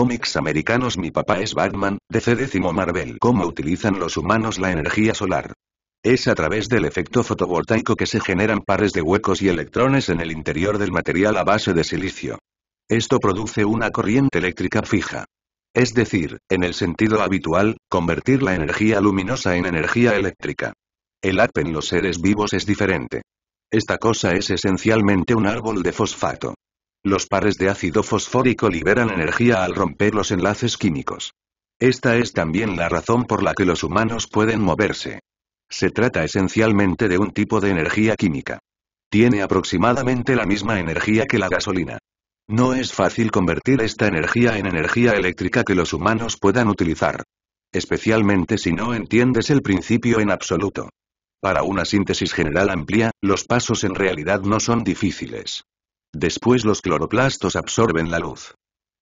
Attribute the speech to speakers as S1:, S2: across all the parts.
S1: cómics americanos Mi papá es Batman, DC décimo Marvel Cómo utilizan los humanos la energía solar. Es a través del efecto fotovoltaico que se generan pares de huecos y electrones en el interior del material a base de silicio. Esto produce una corriente eléctrica fija. Es decir, en el sentido habitual, convertir la energía luminosa en energía eléctrica. El app en los seres vivos es diferente. Esta cosa es esencialmente un árbol de fosfato. Los pares de ácido fosfórico liberan energía al romper los enlaces químicos. Esta es también la razón por la que los humanos pueden moverse. Se trata esencialmente de un tipo de energía química. Tiene aproximadamente la misma energía que la gasolina. No es fácil convertir esta energía en energía eléctrica que los humanos puedan utilizar. Especialmente si no entiendes el principio en absoluto. Para una síntesis general amplia, los pasos en realidad no son difíciles. Después los cloroplastos absorben la luz.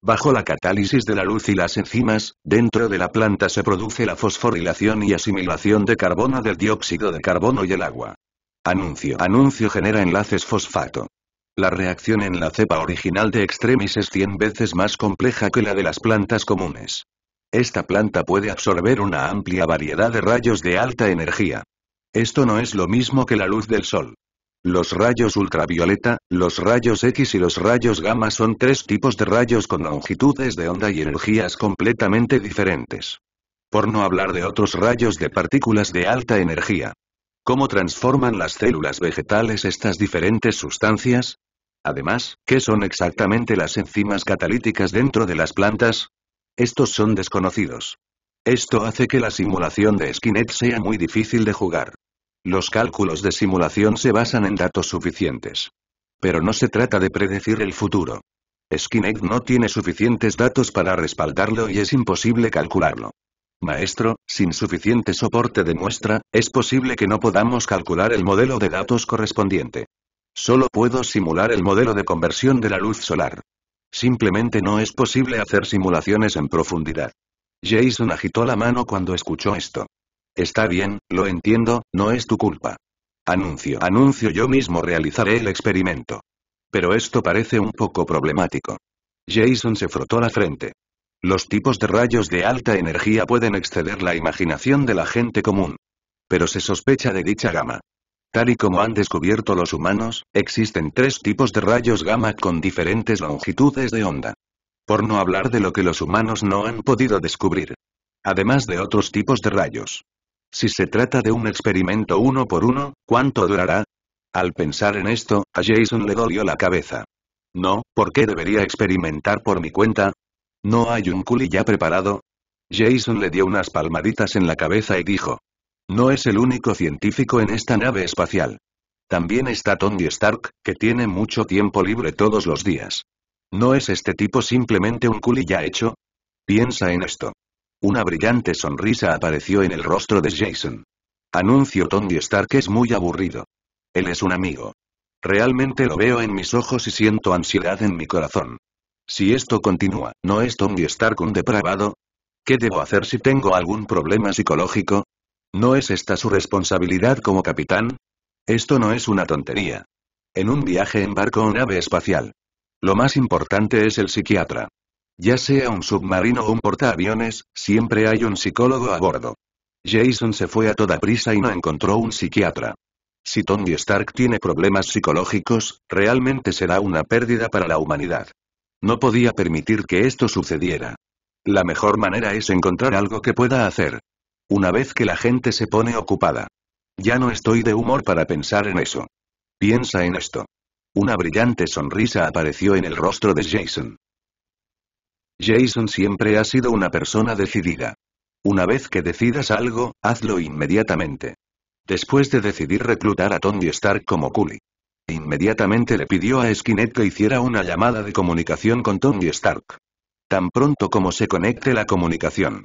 S1: Bajo la catálisis de la luz y las enzimas, dentro de la planta se produce la fosforilación y asimilación de carbono del dióxido de carbono y el agua. Anuncio. Anuncio genera enlaces fosfato. La reacción en la cepa original de Extremis es 100 veces más compleja que la de las plantas comunes. Esta planta puede absorber una amplia variedad de rayos de alta energía. Esto no es lo mismo que la luz del sol. Los rayos ultravioleta, los rayos X y los rayos gamma son tres tipos de rayos con longitudes de onda y energías completamente diferentes. Por no hablar de otros rayos de partículas de alta energía. ¿Cómo transforman las células vegetales estas diferentes sustancias? Además, ¿qué son exactamente las enzimas catalíticas dentro de las plantas? Estos son desconocidos. Esto hace que la simulación de skinet sea muy difícil de jugar. Los cálculos de simulación se basan en datos suficientes. Pero no se trata de predecir el futuro. Skinhead no tiene suficientes datos para respaldarlo y es imposible calcularlo. Maestro, sin suficiente soporte de muestra, es posible que no podamos calcular el modelo de datos correspondiente. Solo puedo simular el modelo de conversión de la luz solar. Simplemente no es posible hacer simulaciones en profundidad. Jason agitó la mano cuando escuchó esto. Está bien, lo entiendo, no es tu culpa. Anuncio, anuncio yo mismo realizaré el experimento. Pero esto parece un poco problemático. Jason se frotó la frente. Los tipos de rayos de alta energía pueden exceder la imaginación de la gente común. Pero se sospecha de dicha gama. Tal y como han descubierto los humanos, existen tres tipos de rayos gamma con diferentes longitudes de onda. Por no hablar de lo que los humanos no han podido descubrir. Además de otros tipos de rayos. Si se trata de un experimento uno por uno, ¿cuánto durará? Al pensar en esto, a Jason le dolió la cabeza. No, ¿por qué debería experimentar por mi cuenta? ¿No hay un culi ya preparado? Jason le dio unas palmaditas en la cabeza y dijo. No es el único científico en esta nave espacial. También está Tony Stark, que tiene mucho tiempo libre todos los días. ¿No es este tipo simplemente un culi ya hecho? Piensa en esto. Una brillante sonrisa apareció en el rostro de Jason. Anuncio Tony Stark es muy aburrido. Él es un amigo. Realmente lo veo en mis ojos y siento ansiedad en mi corazón. Si esto continúa, ¿no es Tony Stark un depravado? ¿Qué debo hacer si tengo algún problema psicológico? ¿No es esta su responsabilidad como capitán? Esto no es una tontería. En un viaje en barco o nave espacial. Lo más importante es el psiquiatra. Ya sea un submarino o un portaaviones, siempre hay un psicólogo a bordo. Jason se fue a toda prisa y no encontró un psiquiatra. Si Tony Stark tiene problemas psicológicos, realmente será una pérdida para la humanidad. No podía permitir que esto sucediera. La mejor manera es encontrar algo que pueda hacer. Una vez que la gente se pone ocupada. Ya no estoy de humor para pensar en eso. Piensa en esto. Una brillante sonrisa apareció en el rostro de Jason. Jason siempre ha sido una persona decidida. Una vez que decidas algo, hazlo inmediatamente. Después de decidir reclutar a Tony Stark como coolie, Inmediatamente le pidió a Skynet que hiciera una llamada de comunicación con Tony Stark. Tan pronto como se conecte la comunicación.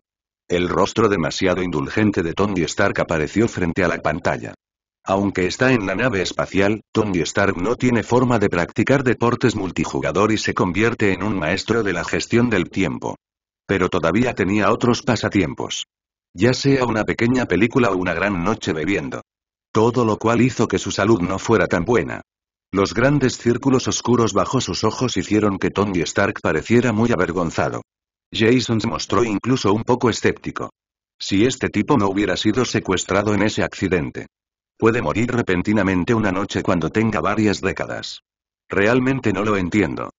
S1: El rostro demasiado indulgente de Tony Stark apareció frente a la pantalla. Aunque está en la nave espacial, Tony Stark no tiene forma de practicar deportes multijugador y se convierte en un maestro de la gestión del tiempo. Pero todavía tenía otros pasatiempos. Ya sea una pequeña película o una gran noche bebiendo. Todo lo cual hizo que su salud no fuera tan buena. Los grandes círculos oscuros bajo sus ojos hicieron que Tony Stark pareciera muy avergonzado. Jason se mostró incluso un poco escéptico. Si este tipo no hubiera sido secuestrado en ese accidente. Puede morir repentinamente una noche cuando tenga varias décadas. Realmente no lo entiendo.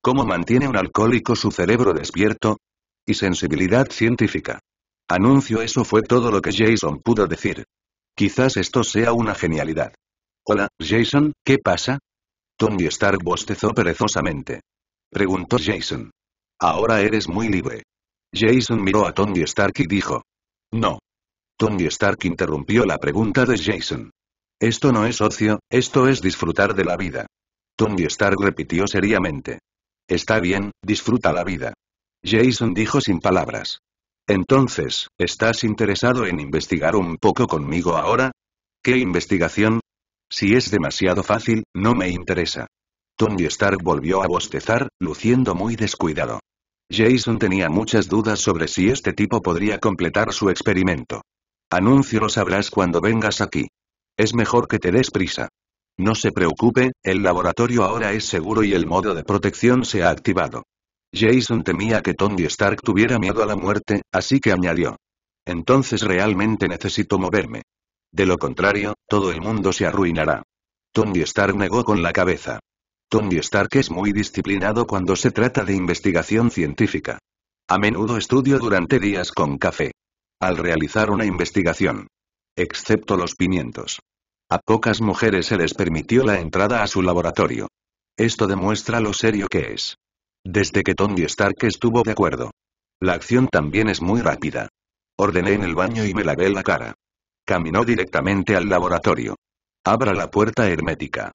S1: ¿Cómo mantiene un alcohólico su cerebro despierto? Y sensibilidad científica. Anuncio eso fue todo lo que Jason pudo decir. Quizás esto sea una genialidad. Hola, Jason, ¿qué pasa? Tony Stark bostezó perezosamente. Preguntó Jason. Ahora eres muy libre. Jason miró a Tony Stark y dijo. No. Tony Stark interrumpió la pregunta de Jason. Esto no es ocio, esto es disfrutar de la vida. Tony Stark repitió seriamente. Está bien, disfruta la vida. Jason dijo sin palabras. Entonces, ¿estás interesado en investigar un poco conmigo ahora? ¿Qué investigación? Si es demasiado fácil, no me interesa. Tony Stark volvió a bostezar, luciendo muy descuidado. Jason tenía muchas dudas sobre si este tipo podría completar su experimento. Anuncio lo sabrás cuando vengas aquí. Es mejor que te des prisa. No se preocupe, el laboratorio ahora es seguro y el modo de protección se ha activado. Jason temía que Tony Stark tuviera miedo a la muerte, así que añadió. Entonces realmente necesito moverme. De lo contrario, todo el mundo se arruinará. Tony Stark negó con la cabeza. Tony Stark es muy disciplinado cuando se trata de investigación científica. A menudo estudio durante días con café al realizar una investigación. Excepto los pimientos. A pocas mujeres se les permitió la entrada a su laboratorio. Esto demuestra lo serio que es. Desde que Tony Stark estuvo de acuerdo. La acción también es muy rápida. Ordené en el baño y me lavé la cara. Caminó directamente al laboratorio. Abra la puerta hermética.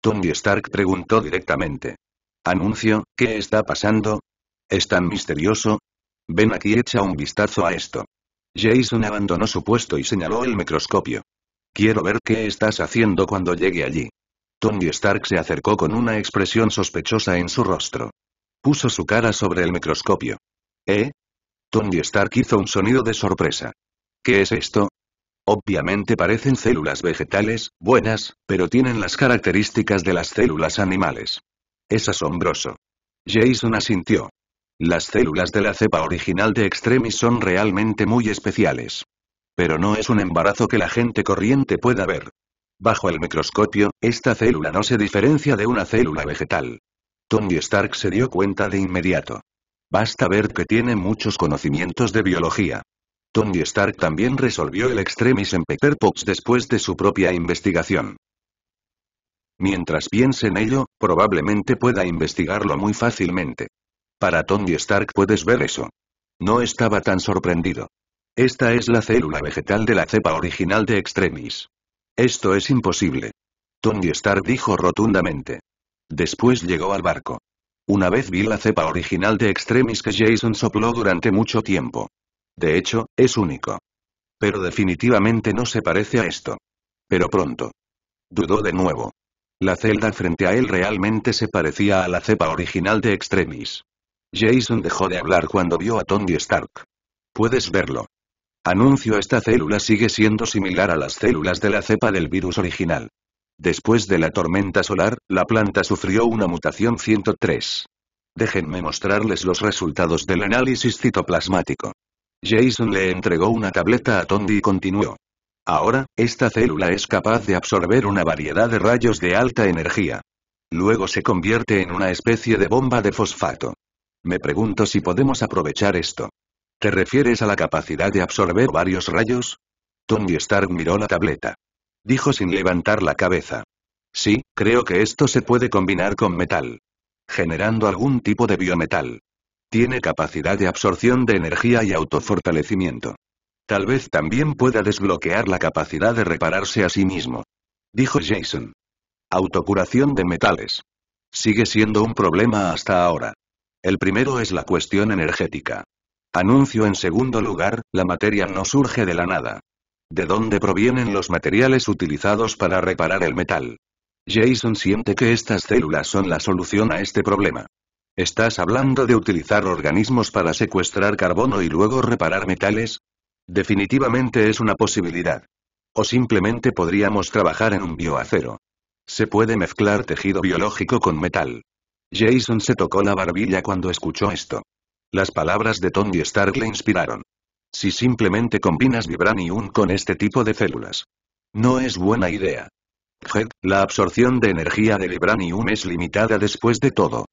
S1: Tony Stark preguntó directamente. Anuncio, ¿qué está pasando? ¿Es tan misterioso? Ven aquí echa un vistazo a esto. Jason abandonó su puesto y señaló el microscopio. Quiero ver qué estás haciendo cuando llegue allí. Tony Stark se acercó con una expresión sospechosa en su rostro. Puso su cara sobre el microscopio. ¿Eh? Tony Stark hizo un sonido de sorpresa. ¿Qué es esto? Obviamente parecen células vegetales, buenas, pero tienen las características de las células animales. Es asombroso. Jason asintió. Las células de la cepa original de Extremis son realmente muy especiales. Pero no es un embarazo que la gente corriente pueda ver. Bajo el microscopio, esta célula no se diferencia de una célula vegetal. Tony Stark se dio cuenta de inmediato. Basta ver que tiene muchos conocimientos de biología. Tony Stark también resolvió el extremis en Pepperpox después de su propia investigación. Mientras piense en ello, probablemente pueda investigarlo muy fácilmente. Para Tony Stark puedes ver eso. No estaba tan sorprendido. Esta es la célula vegetal de la cepa original de Extremis. Esto es imposible. Tony Stark dijo rotundamente. Después llegó al barco. Una vez vi la cepa original de Extremis que Jason sopló durante mucho tiempo. De hecho, es único. Pero definitivamente no se parece a esto. Pero pronto. Dudó de nuevo. La celda frente a él realmente se parecía a la cepa original de Extremis. Jason dejó de hablar cuando vio a Tony Stark. Puedes verlo. Anuncio esta célula sigue siendo similar a las células de la cepa del virus original. Después de la tormenta solar, la planta sufrió una mutación 103. Déjenme mostrarles los resultados del análisis citoplasmático. Jason le entregó una tableta a Tony y continuó. Ahora, esta célula es capaz de absorber una variedad de rayos de alta energía. Luego se convierte en una especie de bomba de fosfato. Me pregunto si podemos aprovechar esto. ¿Te refieres a la capacidad de absorber varios rayos? Tony Stark miró la tableta. Dijo sin levantar la cabeza. Sí, creo que esto se puede combinar con metal. Generando algún tipo de biometal. Tiene capacidad de absorción de energía y autofortalecimiento. Tal vez también pueda desbloquear la capacidad de repararse a sí mismo. Dijo Jason. Autocuración de metales. Sigue siendo un problema hasta ahora. El primero es la cuestión energética. Anuncio en segundo lugar, la materia no surge de la nada. ¿De dónde provienen los materiales utilizados para reparar el metal? Jason siente que estas células son la solución a este problema. ¿Estás hablando de utilizar organismos para secuestrar carbono y luego reparar metales? Definitivamente es una posibilidad. O simplemente podríamos trabajar en un bioacero. Se puede mezclar tejido biológico con metal. Jason se tocó la barbilla cuando escuchó esto. Las palabras de Tony Stark le inspiraron. Si simplemente combinas Vibranium con este tipo de células. No es buena idea. Jed, la absorción de energía de Vibranium es limitada después de todo.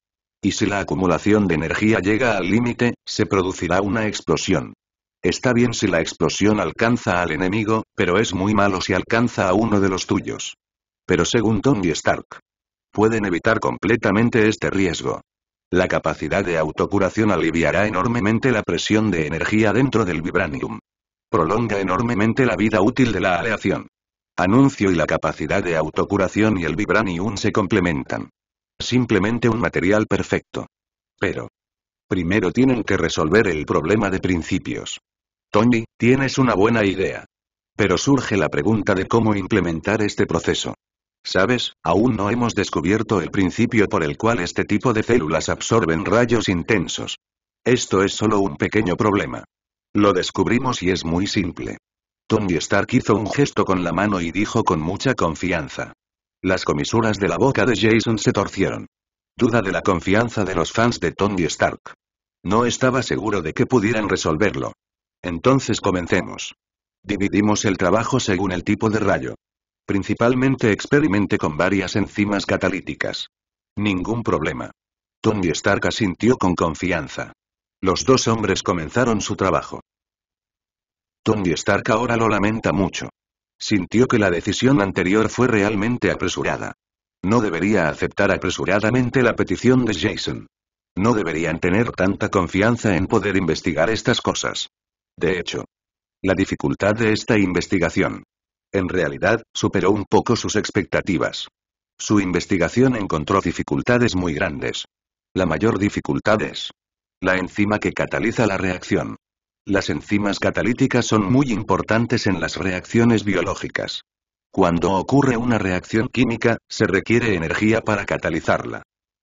S1: Y si la acumulación de energía llega al límite, se producirá una explosión. Está bien si la explosión alcanza al enemigo, pero es muy malo si alcanza a uno de los tuyos. Pero según Tony Stark, pueden evitar completamente este riesgo. La capacidad de autocuración aliviará enormemente la presión de energía dentro del vibranium. Prolonga enormemente la vida útil de la aleación. Anuncio y la capacidad de autocuración y el vibranium se complementan. Simplemente un material perfecto. Pero. Primero tienen que resolver el problema de principios. Tony, tienes una buena idea. Pero surge la pregunta de cómo implementar este proceso. ¿Sabes? Aún no hemos descubierto el principio por el cual este tipo de células absorben rayos intensos. Esto es solo un pequeño problema. Lo descubrimos y es muy simple. Tony Stark hizo un gesto con la mano y dijo con mucha confianza. Las comisuras de la boca de Jason se torcieron. Duda de la confianza de los fans de Tony Stark. No estaba seguro de que pudieran resolverlo. Entonces comencemos. Dividimos el trabajo según el tipo de rayo principalmente experimente con varias enzimas catalíticas. Ningún problema. Tony Stark sintió con confianza. Los dos hombres comenzaron su trabajo. Tony Stark ahora lo lamenta mucho. Sintió que la decisión anterior fue realmente apresurada. No debería aceptar apresuradamente la petición de Jason. No deberían tener tanta confianza en poder investigar estas cosas. De hecho, la dificultad de esta investigación en realidad, superó un poco sus expectativas. Su investigación encontró dificultades muy grandes. La mayor dificultad es la enzima que cataliza la reacción. Las enzimas catalíticas son muy importantes en las reacciones biológicas. Cuando ocurre una reacción química, se requiere energía para catalizarla.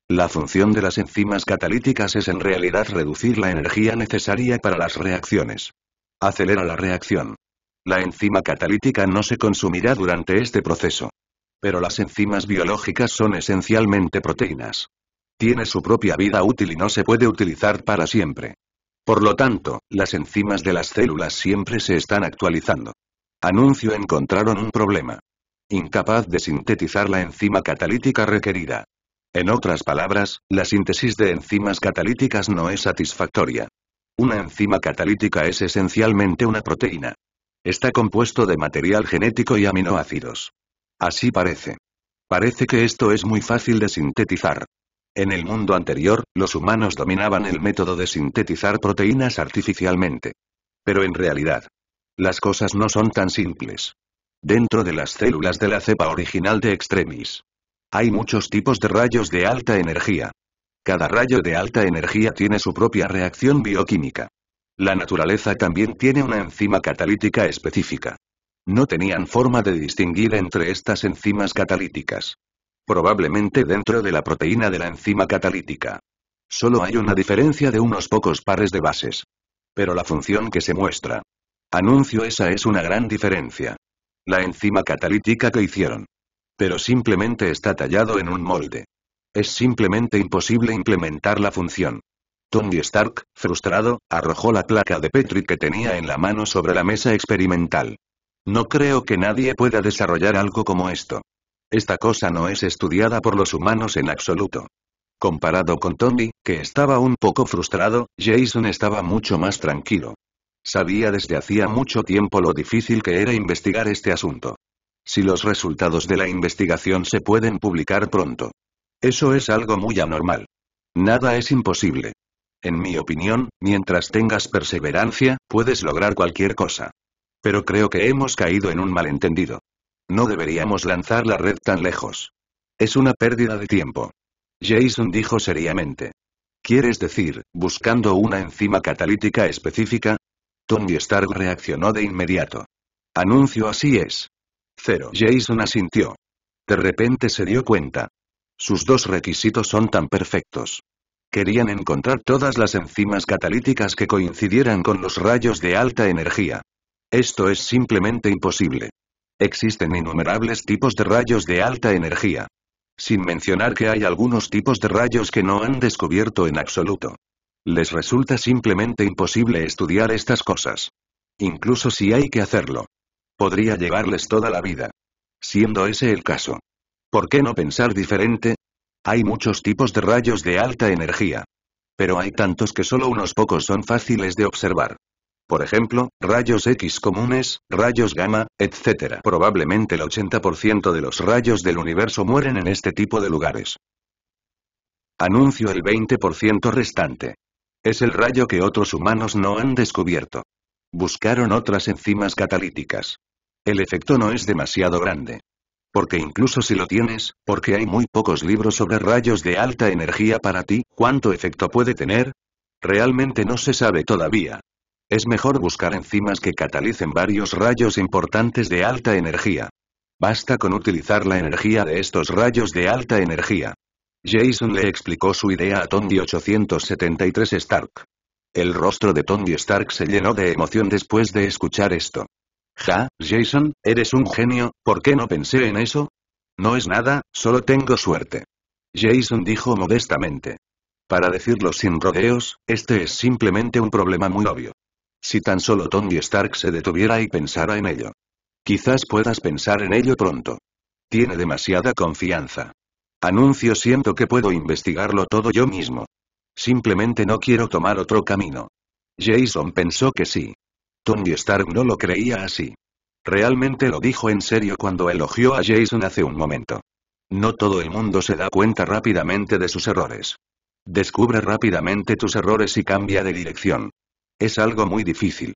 S1: La función de las enzimas catalíticas es en realidad reducir la energía necesaria para las reacciones. Acelera la reacción. La enzima catalítica no se consumirá durante este proceso. Pero las enzimas biológicas son esencialmente proteínas. Tiene su propia vida útil y no se puede utilizar para siempre. Por lo tanto, las enzimas de las células siempre se están actualizando. Anuncio encontraron un problema. Incapaz de sintetizar la enzima catalítica requerida. En otras palabras, la síntesis de enzimas catalíticas no es satisfactoria. Una enzima catalítica es esencialmente una proteína. Está compuesto de material genético y aminoácidos. Así parece. Parece que esto es muy fácil de sintetizar. En el mundo anterior, los humanos dominaban el método de sintetizar proteínas artificialmente. Pero en realidad, las cosas no son tan simples. Dentro de las células de la cepa original de Extremis, hay muchos tipos de rayos de alta energía. Cada rayo de alta energía tiene su propia reacción bioquímica. La naturaleza también tiene una enzima catalítica específica. No tenían forma de distinguir entre estas enzimas catalíticas. Probablemente dentro de la proteína de la enzima catalítica. Solo hay una diferencia de unos pocos pares de bases. Pero la función que se muestra. Anuncio esa es una gran diferencia. La enzima catalítica que hicieron. Pero simplemente está tallado en un molde. Es simplemente imposible implementar la función. Tony Stark, frustrado, arrojó la placa de Petri que tenía en la mano sobre la mesa experimental. No creo que nadie pueda desarrollar algo como esto. Esta cosa no es estudiada por los humanos en absoluto. Comparado con Tony, que estaba un poco frustrado, Jason estaba mucho más tranquilo. Sabía desde hacía mucho tiempo lo difícil que era investigar este asunto. Si los resultados de la investigación se pueden publicar pronto. Eso es algo muy anormal. Nada es imposible. En mi opinión, mientras tengas perseverancia, puedes lograr cualquier cosa. Pero creo que hemos caído en un malentendido. No deberíamos lanzar la red tan lejos. Es una pérdida de tiempo. Jason dijo seriamente. ¿Quieres decir, buscando una enzima catalítica específica? Tony Stark reaccionó de inmediato. Anuncio así es. Cero. Jason asintió. De repente se dio cuenta. Sus dos requisitos son tan perfectos. Querían encontrar todas las enzimas catalíticas que coincidieran con los rayos de alta energía. Esto es simplemente imposible. Existen innumerables tipos de rayos de alta energía. Sin mencionar que hay algunos tipos de rayos que no han descubierto en absoluto. Les resulta simplemente imposible estudiar estas cosas. Incluso si hay que hacerlo. Podría llevarles toda la vida. Siendo ese el caso. ¿Por qué no pensar diferente? Hay muchos tipos de rayos de alta energía. Pero hay tantos que solo unos pocos son fáciles de observar. Por ejemplo, rayos X comunes, rayos gamma, etc. Probablemente el 80% de los rayos del universo mueren en este tipo de lugares. Anuncio el 20% restante. Es el rayo que otros humanos no han descubierto. Buscaron otras enzimas catalíticas. El efecto no es demasiado grande. Porque incluso si lo tienes, porque hay muy pocos libros sobre rayos de alta energía para ti, ¿cuánto efecto puede tener? Realmente no se sabe todavía. Es mejor buscar enzimas que catalicen varios rayos importantes de alta energía. Basta con utilizar la energía de estos rayos de alta energía. Jason le explicó su idea a Tony 873 Stark. El rostro de Tony Stark se llenó de emoción después de escuchar esto. Ja, Jason, eres un genio, ¿por qué no pensé en eso? No es nada, solo tengo suerte. Jason dijo modestamente. Para decirlo sin rodeos, este es simplemente un problema muy obvio. Si tan solo Tony Stark se detuviera y pensara en ello. Quizás puedas pensar en ello pronto. Tiene demasiada confianza. Anuncio siento que puedo investigarlo todo yo mismo. Simplemente no quiero tomar otro camino. Jason pensó que sí, Tony Stark no lo creía así. Realmente lo dijo en serio cuando elogió a Jason hace un momento. No todo el mundo se da cuenta rápidamente de sus errores. Descubre rápidamente tus errores y cambia de dirección. Es algo muy difícil.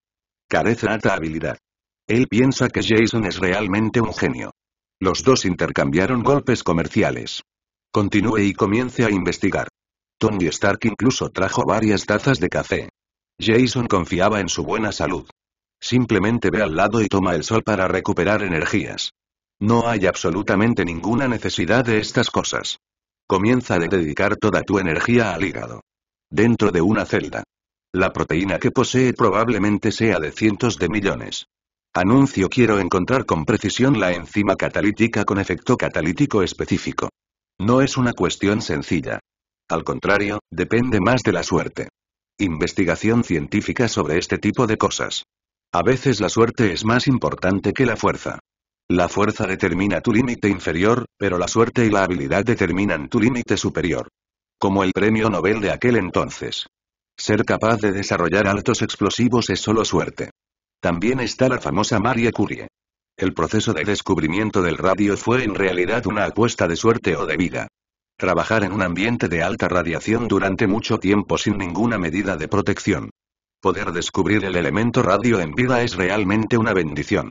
S1: Carece alta habilidad. Él piensa que Jason es realmente un genio. Los dos intercambiaron golpes comerciales. Continúe y comience a investigar. Tony Stark incluso trajo varias tazas de café. Jason confiaba en su buena salud. Simplemente ve al lado y toma el sol para recuperar energías. No hay absolutamente ninguna necesidad de estas cosas. Comienza a dedicar toda tu energía al hígado. Dentro de una celda. La proteína que posee probablemente sea de cientos de millones. Anuncio quiero encontrar con precisión la enzima catalítica con efecto catalítico específico. No es una cuestión sencilla. Al contrario, depende más de la suerte. Investigación científica sobre este tipo de cosas. A veces la suerte es más importante que la fuerza. La fuerza determina tu límite inferior, pero la suerte y la habilidad determinan tu límite superior. Como el premio Nobel de aquel entonces. Ser capaz de desarrollar altos explosivos es solo suerte. También está la famosa Marie Curie. El proceso de descubrimiento del radio fue en realidad una apuesta de suerte o de vida. Trabajar en un ambiente de alta radiación durante mucho tiempo sin ninguna medida de protección. Poder descubrir el elemento radio en vida es realmente una bendición.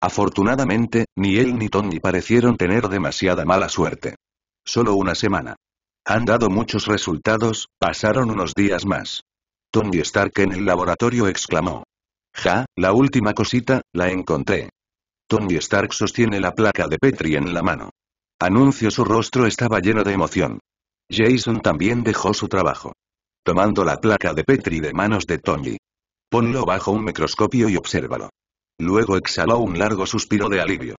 S1: Afortunadamente, ni él ni Tony parecieron tener demasiada mala suerte. Solo una semana. Han dado muchos resultados, pasaron unos días más. Tony Stark en el laboratorio exclamó. Ja, la última cosita, la encontré. Tony Stark sostiene la placa de Petri en la mano. Anuncio su rostro estaba lleno de emoción. Jason también dejó su trabajo. Tomando la placa de Petri de manos de Tony. Ponlo bajo un microscopio y obsérvalo. Luego exhaló un largo suspiro de alivio.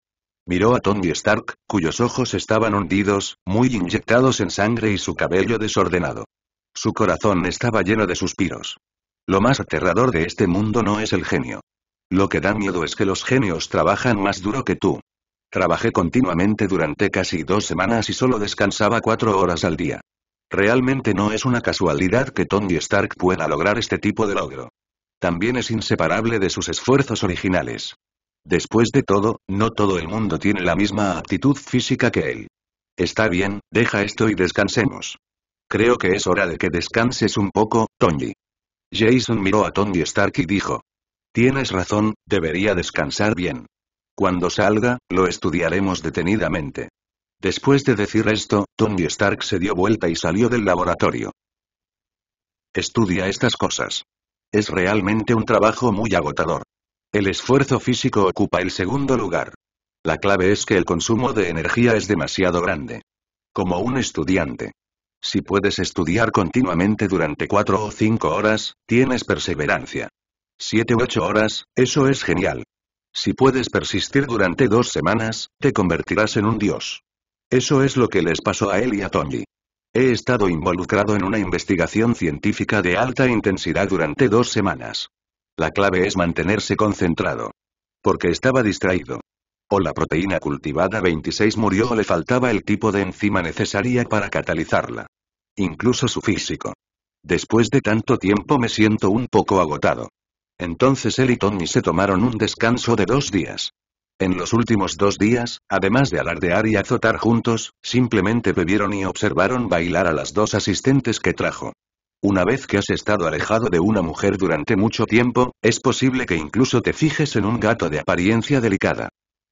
S1: Miró a Tony Stark, cuyos ojos estaban hundidos, muy inyectados en sangre y su cabello desordenado. Su corazón estaba lleno de suspiros. Lo más aterrador de este mundo no es el genio. Lo que da miedo es que los genios trabajan más duro que tú. Trabajé continuamente durante casi dos semanas y solo descansaba cuatro horas al día. Realmente no es una casualidad que Tony Stark pueda lograr este tipo de logro. También es inseparable de sus esfuerzos originales. Después de todo, no todo el mundo tiene la misma aptitud física que él. Está bien, deja esto y descansemos. Creo que es hora de que descanses un poco, Tony. Jason miró a Tony Stark y dijo. Tienes razón, debería descansar bien. Cuando salga, lo estudiaremos detenidamente. Después de decir esto, Tony Stark se dio vuelta y salió del laboratorio. Estudia estas cosas. Es realmente un trabajo muy agotador. El esfuerzo físico ocupa el segundo lugar. La clave es que el consumo de energía es demasiado grande. Como un estudiante. Si puedes estudiar continuamente durante cuatro o cinco horas, tienes perseverancia. Siete u ocho horas, eso es genial. Si puedes persistir durante dos semanas, te convertirás en un dios. Eso es lo que les pasó a él y a Tommy. He estado involucrado en una investigación científica de alta intensidad durante dos semanas. La clave es mantenerse concentrado. Porque estaba distraído. O la proteína cultivada 26 murió o le faltaba el tipo de enzima necesaria para catalizarla. Incluso su físico. Después de tanto tiempo me siento un poco agotado. Entonces él y Tommy se tomaron un descanso de dos días. En los últimos dos días, además de alardear y azotar juntos, simplemente bebieron y observaron bailar a las dos asistentes que trajo. Una vez que has estado alejado de una mujer durante mucho tiempo, es posible que incluso te fijes en un gato de apariencia delicada.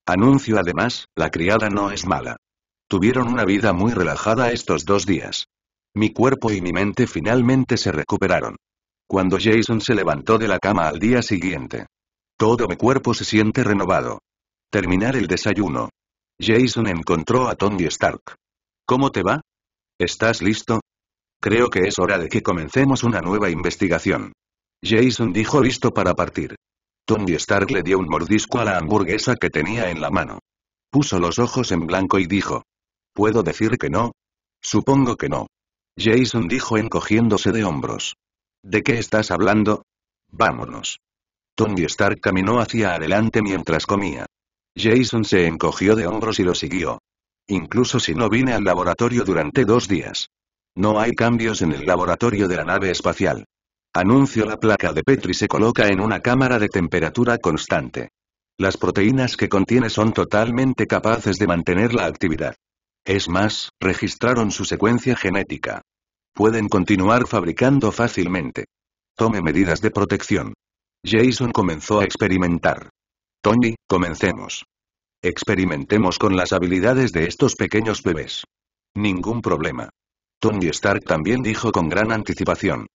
S1: Anuncio además, la criada no es mala. Tuvieron una vida muy relajada estos dos días. Mi cuerpo y mi mente finalmente se recuperaron. Cuando Jason se levantó de la cama al día siguiente. Todo mi cuerpo se siente renovado. Terminar el desayuno. Jason encontró a Tony Stark. ¿Cómo te va? ¿Estás listo? Creo que es hora de que comencemos una nueva investigación. Jason dijo listo para partir. Tony Stark le dio un mordisco a la hamburguesa que tenía en la mano. Puso los ojos en blanco y dijo. ¿Puedo decir que no? Supongo que no. Jason dijo encogiéndose de hombros. ¿De qué estás hablando? Vámonos. Tony Stark caminó hacia adelante mientras comía. Jason se encogió de hombros y lo siguió. Incluso si no vine al laboratorio durante dos días. No hay cambios en el laboratorio de la nave espacial. Anuncio la placa de Petri se coloca en una cámara de temperatura constante. Las proteínas que contiene son totalmente capaces de mantener la actividad. Es más, registraron su secuencia genética. Pueden continuar fabricando fácilmente. Tome medidas de protección. Jason comenzó a experimentar. Tony, comencemos. Experimentemos con las habilidades de estos pequeños bebés. Ningún problema. Tony Stark también dijo con gran anticipación.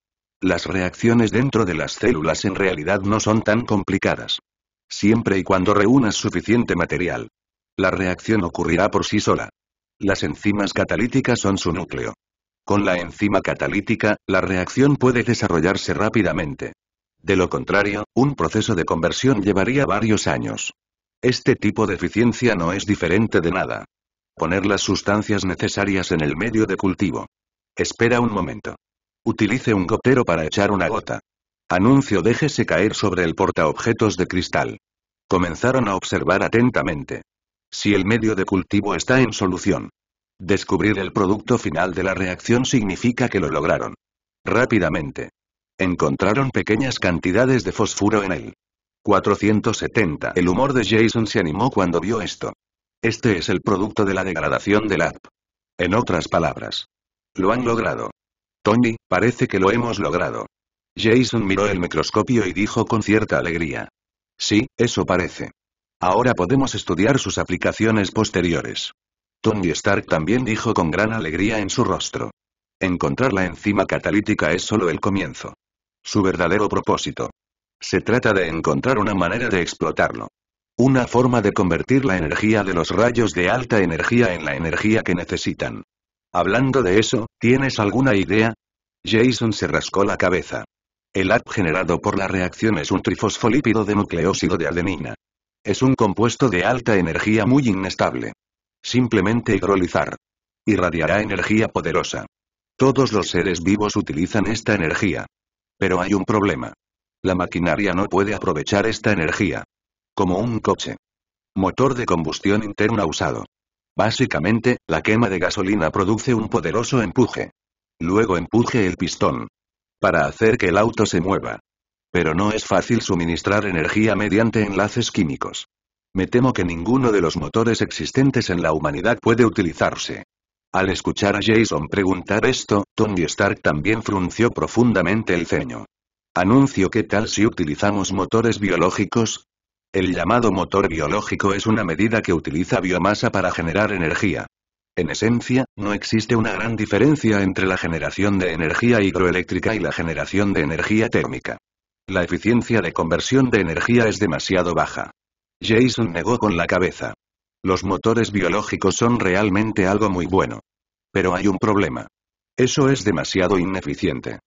S1: Las reacciones dentro de las células en realidad no son tan complicadas. Siempre y cuando reúnas suficiente material. La reacción ocurrirá por sí sola. Las enzimas catalíticas son su núcleo. Con la enzima catalítica, la reacción puede desarrollarse rápidamente. De lo contrario, un proceso de conversión llevaría varios años. Este tipo de eficiencia no es diferente de nada. Poner las sustancias necesarias en el medio de cultivo. Espera un momento. Utilice un gotero para echar una gota. Anuncio déjese caer sobre el portaobjetos de cristal. Comenzaron a observar atentamente. Si el medio de cultivo está en solución. Descubrir el producto final de la reacción significa que lo lograron. Rápidamente. Encontraron pequeñas cantidades de fósforo en él. 470. El humor de Jason se animó cuando vio esto. Este es el producto de la degradación del app. En otras palabras. Lo han logrado. Tony, parece que lo hemos logrado. Jason miró el microscopio y dijo con cierta alegría. Sí, eso parece. Ahora podemos estudiar sus aplicaciones posteriores. Tony Stark también dijo con gran alegría en su rostro. Encontrar la enzima catalítica es solo el comienzo su verdadero propósito. Se trata de encontrar una manera de explotarlo. Una forma de convertir la energía de los rayos de alta energía en la energía que necesitan. Hablando de eso, ¿tienes alguna idea? Jason se rascó la cabeza. El ATP generado por la reacción es un trifosfolípido de nucleósido de adenina. Es un compuesto de alta energía muy inestable. Simplemente hidrolizar. Irradiará energía poderosa. Todos los seres vivos utilizan esta energía. Pero hay un problema. La maquinaria no puede aprovechar esta energía. Como un coche. Motor de combustión interna usado. Básicamente, la quema de gasolina produce un poderoso empuje. Luego empuje el pistón. Para hacer que el auto se mueva. Pero no es fácil suministrar energía mediante enlaces químicos. Me temo que ninguno de los motores existentes en la humanidad puede utilizarse. Al escuchar a Jason preguntar esto, Tony Stark también frunció profundamente el ceño. Anuncio qué tal si utilizamos motores biológicos? El llamado motor biológico es una medida que utiliza biomasa para generar energía. En esencia, no existe una gran diferencia entre la generación de energía hidroeléctrica y la generación de energía térmica. La eficiencia de conversión de energía es demasiado baja. Jason negó con la cabeza. Los motores biológicos son realmente algo muy bueno. Pero hay un problema. Eso es demasiado ineficiente.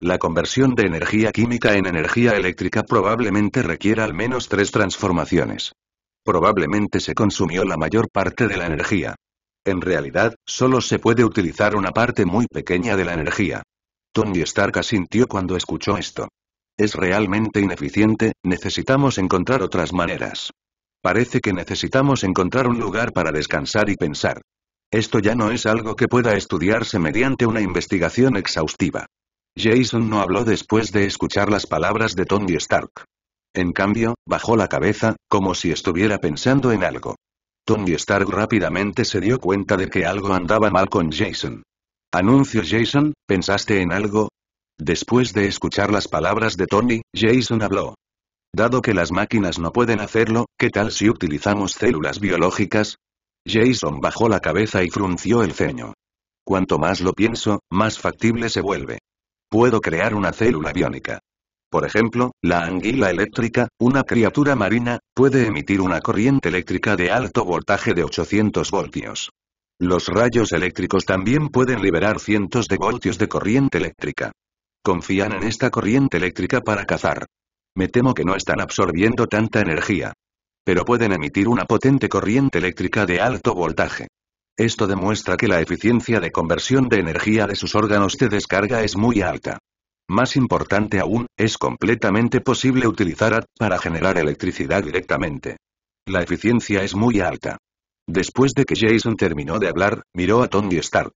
S1: La conversión de energía química en energía eléctrica probablemente requiera al menos tres transformaciones. Probablemente se consumió la mayor parte de la energía. En realidad, solo se puede utilizar una parte muy pequeña de la energía. Tony Stark asintió cuando escuchó esto. Es realmente ineficiente, necesitamos encontrar otras maneras. Parece que necesitamos encontrar un lugar para descansar y pensar. Esto ya no es algo que pueda estudiarse mediante una investigación exhaustiva. Jason no habló después de escuchar las palabras de Tony Stark. En cambio, bajó la cabeza, como si estuviera pensando en algo. Tony Stark rápidamente se dio cuenta de que algo andaba mal con Jason. Anuncio Jason, ¿pensaste en algo? Después de escuchar las palabras de Tony, Jason habló. Dado que las máquinas no pueden hacerlo, ¿qué tal si utilizamos células biológicas? Jason bajó la cabeza y frunció el ceño. Cuanto más lo pienso, más factible se vuelve. Puedo crear una célula biónica. Por ejemplo, la anguila eléctrica, una criatura marina, puede emitir una corriente eléctrica de alto voltaje de 800 voltios. Los rayos eléctricos también pueden liberar cientos de voltios de corriente eléctrica. Confían en esta corriente eléctrica para cazar. Me temo que no están absorbiendo tanta energía. Pero pueden emitir una potente corriente eléctrica de alto voltaje. Esto demuestra que la eficiencia de conversión de energía de sus órganos de descarga es muy alta. Más importante aún, es completamente posible utilizar AT para generar electricidad directamente. La eficiencia es muy alta. Después de que Jason terminó de hablar, miró a Tony Stark.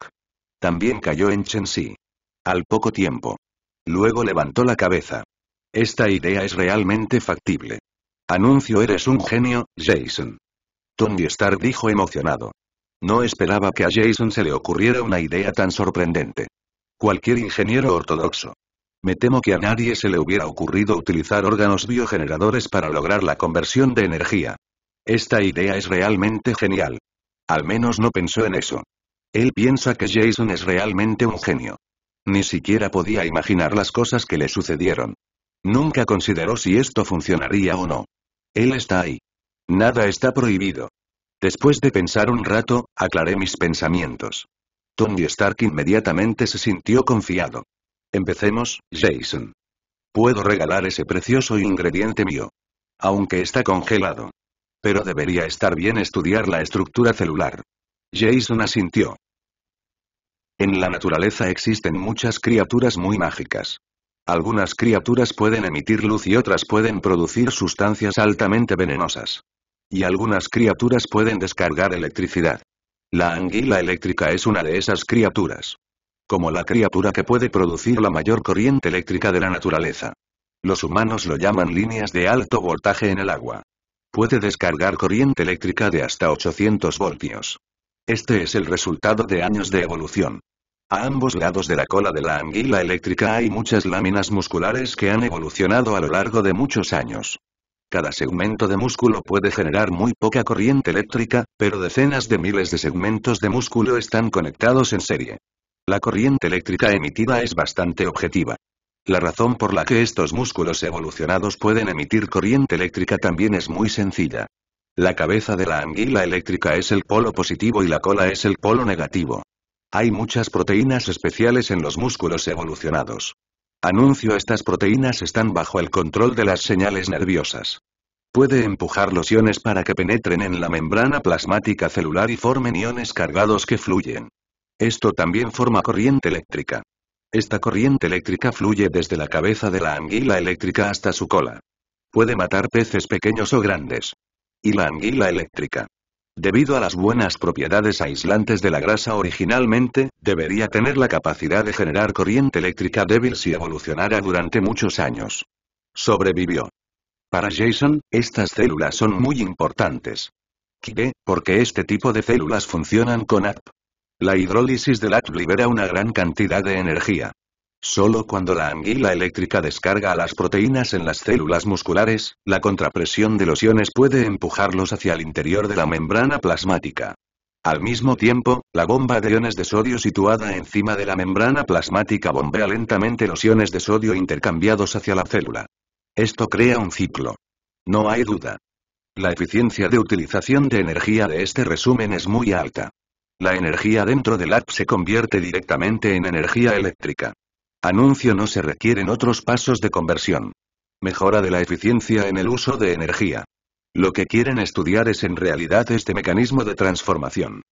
S1: También cayó en Xi. Al poco tiempo. Luego levantó la cabeza. Esta idea es realmente factible. Anuncio eres un genio, Jason. Tony Stark dijo emocionado. No esperaba que a Jason se le ocurriera una idea tan sorprendente. Cualquier ingeniero ortodoxo. Me temo que a nadie se le hubiera ocurrido utilizar órganos biogeneradores para lograr la conversión de energía. Esta idea es realmente genial. Al menos no pensó en eso. Él piensa que Jason es realmente un genio. Ni siquiera podía imaginar las cosas que le sucedieron. Nunca consideró si esto funcionaría o no. Él está ahí. Nada está prohibido. Después de pensar un rato, aclaré mis pensamientos. Tony Stark inmediatamente se sintió confiado. Empecemos, Jason. Puedo regalar ese precioso ingrediente mío. Aunque está congelado. Pero debería estar bien estudiar la estructura celular. Jason asintió. En la naturaleza existen muchas criaturas muy mágicas. Algunas criaturas pueden emitir luz y otras pueden producir sustancias altamente venenosas. Y algunas criaturas pueden descargar electricidad. La anguila eléctrica es una de esas criaturas. Como la criatura que puede producir la mayor corriente eléctrica de la naturaleza. Los humanos lo llaman líneas de alto voltaje en el agua. Puede descargar corriente eléctrica de hasta 800 voltios. Este es el resultado de años de evolución. A ambos lados de la cola de la anguila eléctrica hay muchas láminas musculares que han evolucionado a lo largo de muchos años. Cada segmento de músculo puede generar muy poca corriente eléctrica, pero decenas de miles de segmentos de músculo están conectados en serie. La corriente eléctrica emitida es bastante objetiva. La razón por la que estos músculos evolucionados pueden emitir corriente eléctrica también es muy sencilla. La cabeza de la anguila eléctrica es el polo positivo y la cola es el polo negativo. Hay muchas proteínas especiales en los músculos evolucionados. Anuncio estas proteínas están bajo el control de las señales nerviosas. Puede empujar los iones para que penetren en la membrana plasmática celular y formen iones cargados que fluyen. Esto también forma corriente eléctrica. Esta corriente eléctrica fluye desde la cabeza de la anguila eléctrica hasta su cola. Puede matar peces pequeños o grandes. Y la anguila eléctrica Debido a las buenas propiedades aislantes de la grasa originalmente, debería tener la capacidad de generar corriente eléctrica débil si evolucionara durante muchos años. Sobrevivió. Para Jason, estas células son muy importantes. ¿Qué? porque este tipo de células funcionan con ATP? La hidrólisis del ATP libera una gran cantidad de energía. Solo cuando la anguila eléctrica descarga a las proteínas en las células musculares, la contrapresión de los iones puede empujarlos hacia el interior de la membrana plasmática. Al mismo tiempo, la bomba de iones de sodio situada encima de la membrana plasmática bombea lentamente los iones de sodio intercambiados hacia la célula. Esto crea un ciclo. No hay duda. La eficiencia de utilización de energía de este resumen es muy alta. La energía dentro del app se convierte directamente en energía eléctrica. Anuncio no se requieren otros pasos de conversión. Mejora de la eficiencia en el uso de energía. Lo que quieren estudiar es en realidad este mecanismo de transformación.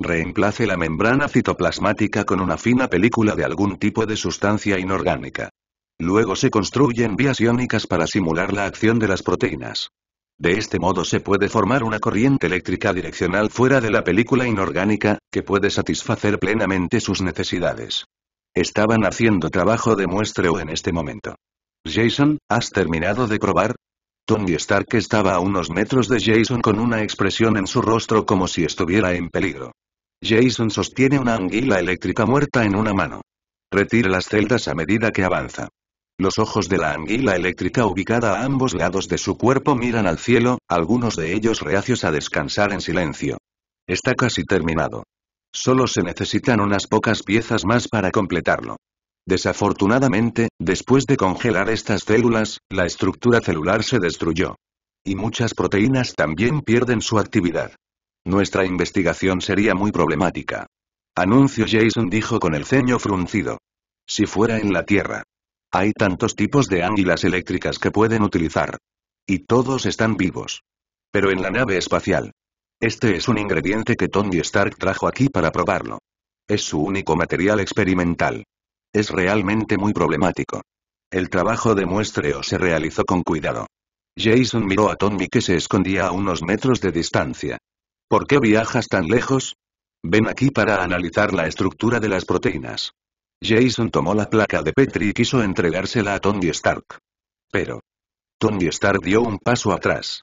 S1: Reemplace la membrana citoplasmática con una fina película de algún tipo de sustancia inorgánica. Luego se construyen vías iónicas para simular la acción de las proteínas. De este modo se puede formar una corriente eléctrica direccional fuera de la película inorgánica, que puede satisfacer plenamente sus necesidades. Estaban haciendo trabajo de muestreo en este momento. Jason, ¿has terminado de probar? Tony Stark estaba a unos metros de Jason con una expresión en su rostro como si estuviera en peligro. Jason sostiene una anguila eléctrica muerta en una mano. Retira las celdas a medida que avanza. Los ojos de la anguila eléctrica ubicada a ambos lados de su cuerpo miran al cielo, algunos de ellos reacios a descansar en silencio. Está casi terminado. Solo se necesitan unas pocas piezas más para completarlo. Desafortunadamente, después de congelar estas células, la estructura celular se destruyó. Y muchas proteínas también pierden su actividad. Nuestra investigación sería muy problemática. Anuncio Jason dijo con el ceño fruncido. Si fuera en la Tierra. Hay tantos tipos de ánguilas eléctricas que pueden utilizar. Y todos están vivos. Pero en la nave espacial, este es un ingrediente que Tony Stark trajo aquí para probarlo. Es su único material experimental. Es realmente muy problemático. El trabajo de muestreo se realizó con cuidado. Jason miró a Tony que se escondía a unos metros de distancia. ¿Por qué viajas tan lejos? Ven aquí para analizar la estructura de las proteínas. Jason tomó la placa de Petri y quiso entregársela a Tony Stark. Pero. Tony Stark dio un paso atrás.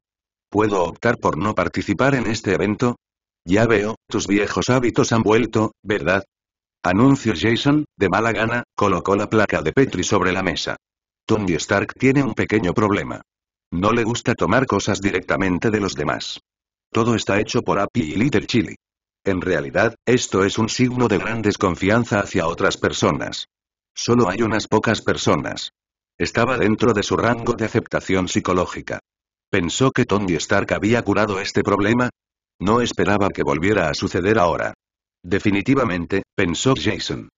S1: ¿Puedo optar por no participar en este evento? Ya veo, tus viejos hábitos han vuelto, ¿verdad? Anuncio Jason, de mala gana, colocó la placa de Petri sobre la mesa. Tony Stark tiene un pequeño problema. No le gusta tomar cosas directamente de los demás. Todo está hecho por Happy y Little Chili. En realidad, esto es un signo de gran desconfianza hacia otras personas. Solo hay unas pocas personas. Estaba dentro de su rango de aceptación psicológica. Pensó que Tony Stark había curado este problema. No esperaba que volviera a suceder ahora. Definitivamente, pensó Jason.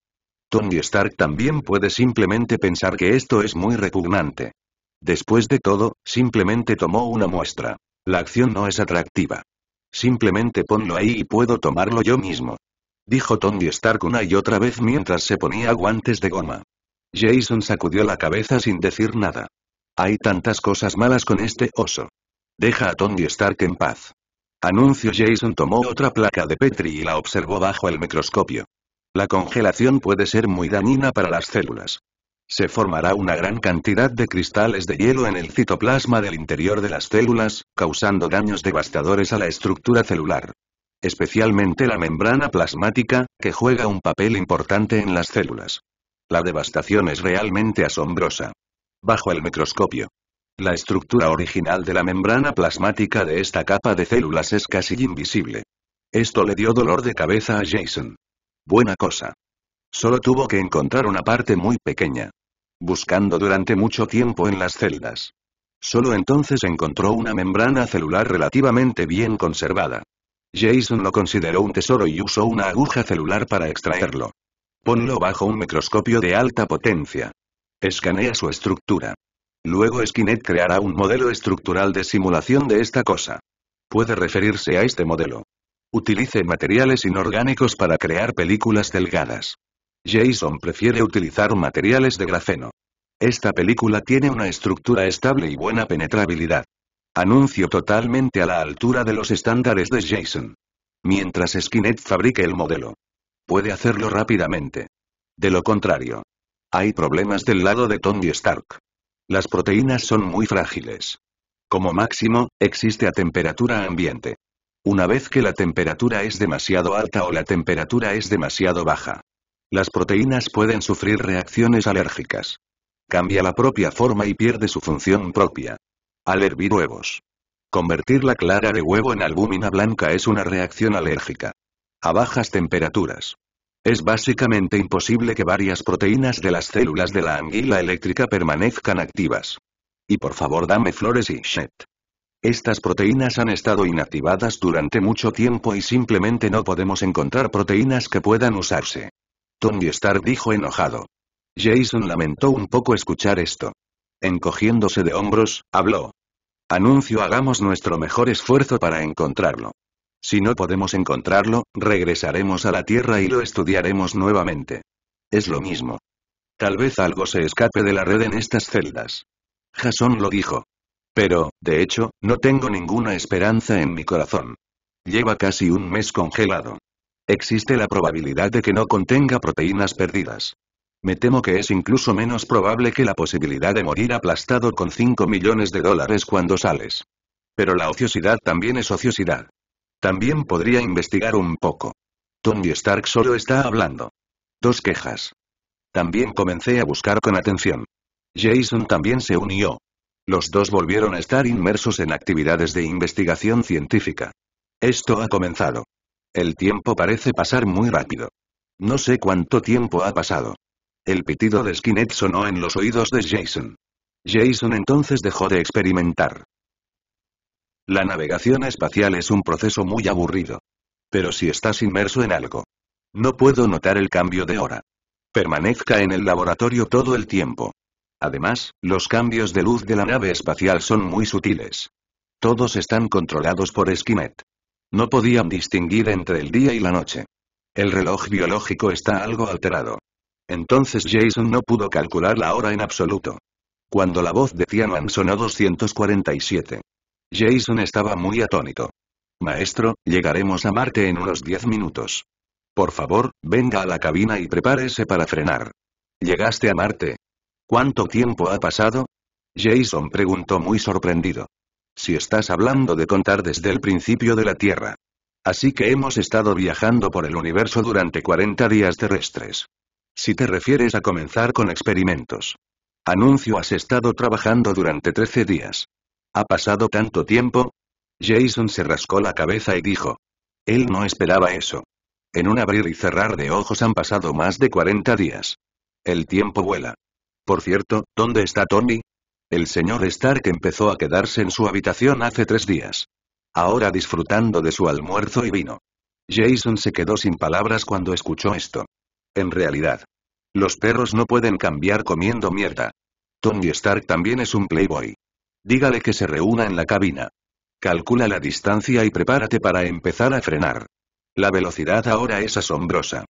S1: Tony Stark también puede simplemente pensar que esto es muy repugnante. Después de todo, simplemente tomó una muestra. La acción no es atractiva. Simplemente ponlo ahí y puedo tomarlo yo mismo. Dijo Tony Stark una y otra vez mientras se ponía guantes de goma. Jason sacudió la cabeza sin decir nada. Hay tantas cosas malas con este oso. Deja a Tony Stark en paz. Anuncio Jason tomó otra placa de Petri y la observó bajo el microscopio. La congelación puede ser muy dañina para las células. Se formará una gran cantidad de cristales de hielo en el citoplasma del interior de las células, causando daños devastadores a la estructura celular. Especialmente la membrana plasmática, que juega un papel importante en las células. La devastación es realmente asombrosa bajo el microscopio. La estructura original de la membrana plasmática de esta capa de células es casi invisible. Esto le dio dolor de cabeza a Jason. Buena cosa. Solo tuvo que encontrar una parte muy pequeña. Buscando durante mucho tiempo en las celdas. Solo entonces encontró una membrana celular relativamente bien conservada. Jason lo consideró un tesoro y usó una aguja celular para extraerlo. Ponlo bajo un microscopio de alta potencia. Escanea su estructura. Luego Skynet creará un modelo estructural de simulación de esta cosa. Puede referirse a este modelo. Utilice materiales inorgánicos para crear películas delgadas. Jason prefiere utilizar materiales de grafeno. Esta película tiene una estructura estable y buena penetrabilidad. Anuncio totalmente a la altura de los estándares de Jason. Mientras Skynet fabrique el modelo. Puede hacerlo rápidamente. De lo contrario, hay problemas del lado de Tony Stark. Las proteínas son muy frágiles. Como máximo, existe a temperatura ambiente. Una vez que la temperatura es demasiado alta o la temperatura es demasiado baja, las proteínas pueden sufrir reacciones alérgicas. Cambia la propia forma y pierde su función propia. Al hervir huevos. Convertir la clara de huevo en albúmina blanca es una reacción alérgica. A bajas temperaturas. Es básicamente imposible que varias proteínas de las células de la anguila eléctrica permanezcan activas. Y por favor dame flores y shit. Estas proteínas han estado inactivadas durante mucho tiempo y simplemente no podemos encontrar proteínas que puedan usarse. Tony Stark dijo enojado. Jason lamentó un poco escuchar esto. Encogiéndose de hombros, habló. Anuncio hagamos nuestro mejor esfuerzo para encontrarlo. Si no podemos encontrarlo, regresaremos a la Tierra y lo estudiaremos nuevamente. Es lo mismo. Tal vez algo se escape de la red en estas celdas. Jason lo dijo. Pero, de hecho, no tengo ninguna esperanza en mi corazón. Lleva casi un mes congelado. Existe la probabilidad de que no contenga proteínas perdidas. Me temo que es incluso menos probable que la posibilidad de morir aplastado con 5 millones de dólares cuando sales. Pero la ociosidad también es ociosidad. También podría investigar un poco. Tony Stark solo está hablando. Dos quejas. También comencé a buscar con atención. Jason también se unió. Los dos volvieron a estar inmersos en actividades de investigación científica. Esto ha comenzado. El tiempo parece pasar muy rápido. No sé cuánto tiempo ha pasado. El pitido de Skynet sonó en los oídos de Jason. Jason entonces dejó de experimentar. La navegación espacial es un proceso muy aburrido. Pero si estás inmerso en algo. No puedo notar el cambio de hora. Permanezca en el laboratorio todo el tiempo. Además, los cambios de luz de la nave espacial son muy sutiles. Todos están controlados por Esquimet. No podían distinguir entre el día y la noche. El reloj biológico está algo alterado. Entonces Jason no pudo calcular la hora en absoluto. Cuando la voz de Tianan sonó 247. Jason estaba muy atónito. Maestro, llegaremos a Marte en unos 10 minutos. Por favor, venga a la cabina y prepárese para frenar. ¿Llegaste a Marte? ¿Cuánto tiempo ha pasado? Jason preguntó muy sorprendido. Si estás hablando de contar desde el principio de la Tierra. Así que hemos estado viajando por el universo durante 40 días terrestres. Si te refieres a comenzar con experimentos. Anuncio has estado trabajando durante 13 días. ¿Ha pasado tanto tiempo? Jason se rascó la cabeza y dijo. Él no esperaba eso. En un abrir y cerrar de ojos han pasado más de 40 días. El tiempo vuela. Por cierto, ¿dónde está Tommy? El señor Stark empezó a quedarse en su habitación hace tres días. Ahora disfrutando de su almuerzo y vino. Jason se quedó sin palabras cuando escuchó esto. En realidad. Los perros no pueden cambiar comiendo mierda. Tony Stark también es un playboy. Dígale que se reúna en la cabina. Calcula la distancia y prepárate para empezar a frenar. La velocidad ahora es asombrosa.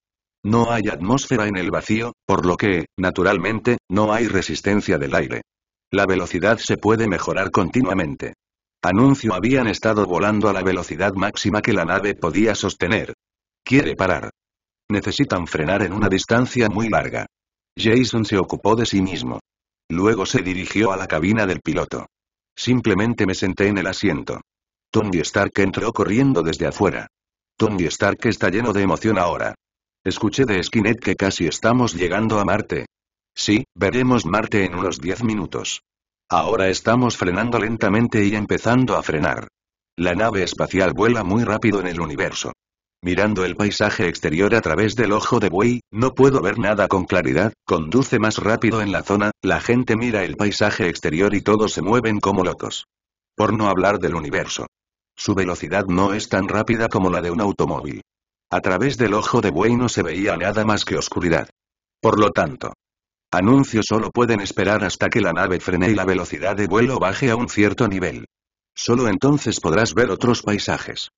S1: No hay atmósfera en el vacío, por lo que, naturalmente, no hay resistencia del aire. La velocidad se puede mejorar continuamente. Anuncio habían estado volando a la velocidad máxima que la nave podía sostener. Quiere parar. Necesitan frenar en una distancia muy larga. Jason se ocupó de sí mismo. Luego se dirigió a la cabina del piloto. Simplemente me senté en el asiento. Tony Stark entró corriendo desde afuera. Tony Stark está lleno de emoción ahora. Escuché de Skynet que casi estamos llegando a Marte. Sí, veremos Marte en unos 10 minutos. Ahora estamos frenando lentamente y empezando a frenar. La nave espacial vuela muy rápido en el universo. Mirando el paisaje exterior a través del ojo de buey, no puedo ver nada con claridad, conduce más rápido en la zona, la gente mira el paisaje exterior y todos se mueven como locos. Por no hablar del universo. Su velocidad no es tan rápida como la de un automóvil. A través del ojo de buey no se veía nada más que oscuridad. Por lo tanto, anuncios solo pueden esperar hasta que la nave frene y la velocidad de vuelo baje a un cierto nivel. Solo entonces podrás ver otros paisajes.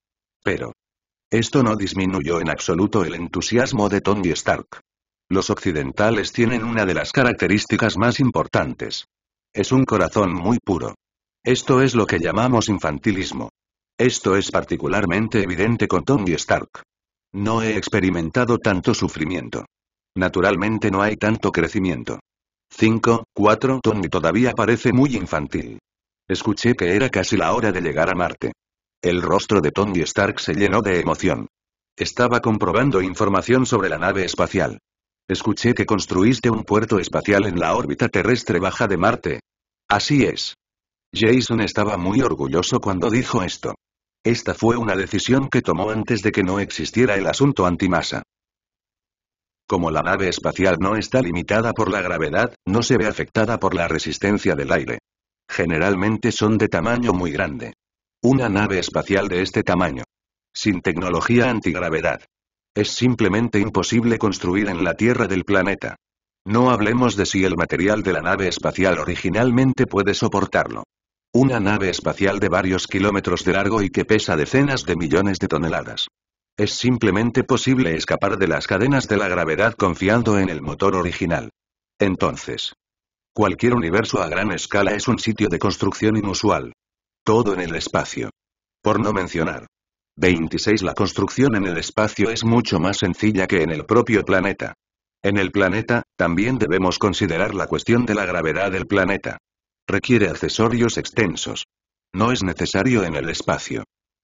S1: Pero, esto no disminuyó en absoluto el entusiasmo de Tony Stark. Los occidentales tienen una de las características más importantes. Es un corazón muy puro. Esto es lo que llamamos infantilismo. Esto es particularmente evidente con Tony Stark. No he experimentado tanto sufrimiento. Naturalmente no hay tanto crecimiento. 5, 4. Tony todavía parece muy infantil. Escuché que era casi la hora de llegar a Marte. El rostro de Tony Stark se llenó de emoción. Estaba comprobando información sobre la nave espacial. Escuché que construiste un puerto espacial en la órbita terrestre baja de Marte. Así es. Jason estaba muy orgulloso cuando dijo esto. Esta fue una decisión que tomó antes de que no existiera el asunto antimasa. Como la nave espacial no está limitada por la gravedad, no se ve afectada por la resistencia del aire. Generalmente son de tamaño muy grande. Una nave espacial de este tamaño. Sin tecnología antigravedad. Es simplemente imposible construir en la Tierra del planeta. No hablemos de si el material de la nave espacial originalmente puede soportarlo. Una nave espacial de varios kilómetros de largo y que pesa decenas de millones de toneladas. Es simplemente posible escapar de las cadenas de la gravedad confiando en el motor original. Entonces, cualquier universo a gran escala es un sitio de construcción inusual. Todo en el espacio. Por no mencionar. 26. La construcción en el espacio es mucho más sencilla que en el propio planeta. En el planeta, también debemos considerar la cuestión de la gravedad del planeta. Requiere accesorios extensos. No es necesario en el espacio.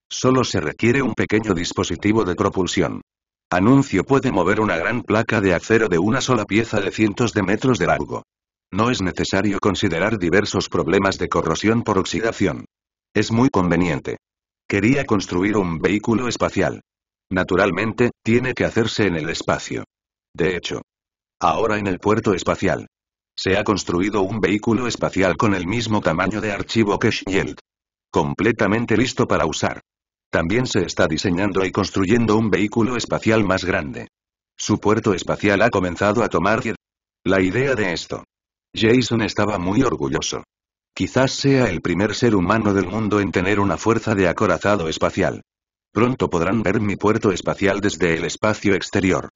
S1: Solo se requiere un pequeño dispositivo de propulsión. Anuncio puede mover una gran placa de acero de una sola pieza de cientos de metros de largo. No es necesario considerar diversos problemas de corrosión por oxidación. Es muy conveniente. Quería construir un vehículo espacial. Naturalmente, tiene que hacerse en el espacio. De hecho, ahora en el puerto espacial. Se ha construido un vehículo espacial con el mismo tamaño de archivo que Shield. Completamente listo para usar. También se está diseñando y construyendo un vehículo espacial más grande. Su puerto espacial ha comenzado a tomar la idea de esto. Jason estaba muy orgulloso. Quizás sea el primer ser humano del mundo en tener una fuerza de acorazado espacial. Pronto podrán ver mi puerto espacial desde el espacio exterior.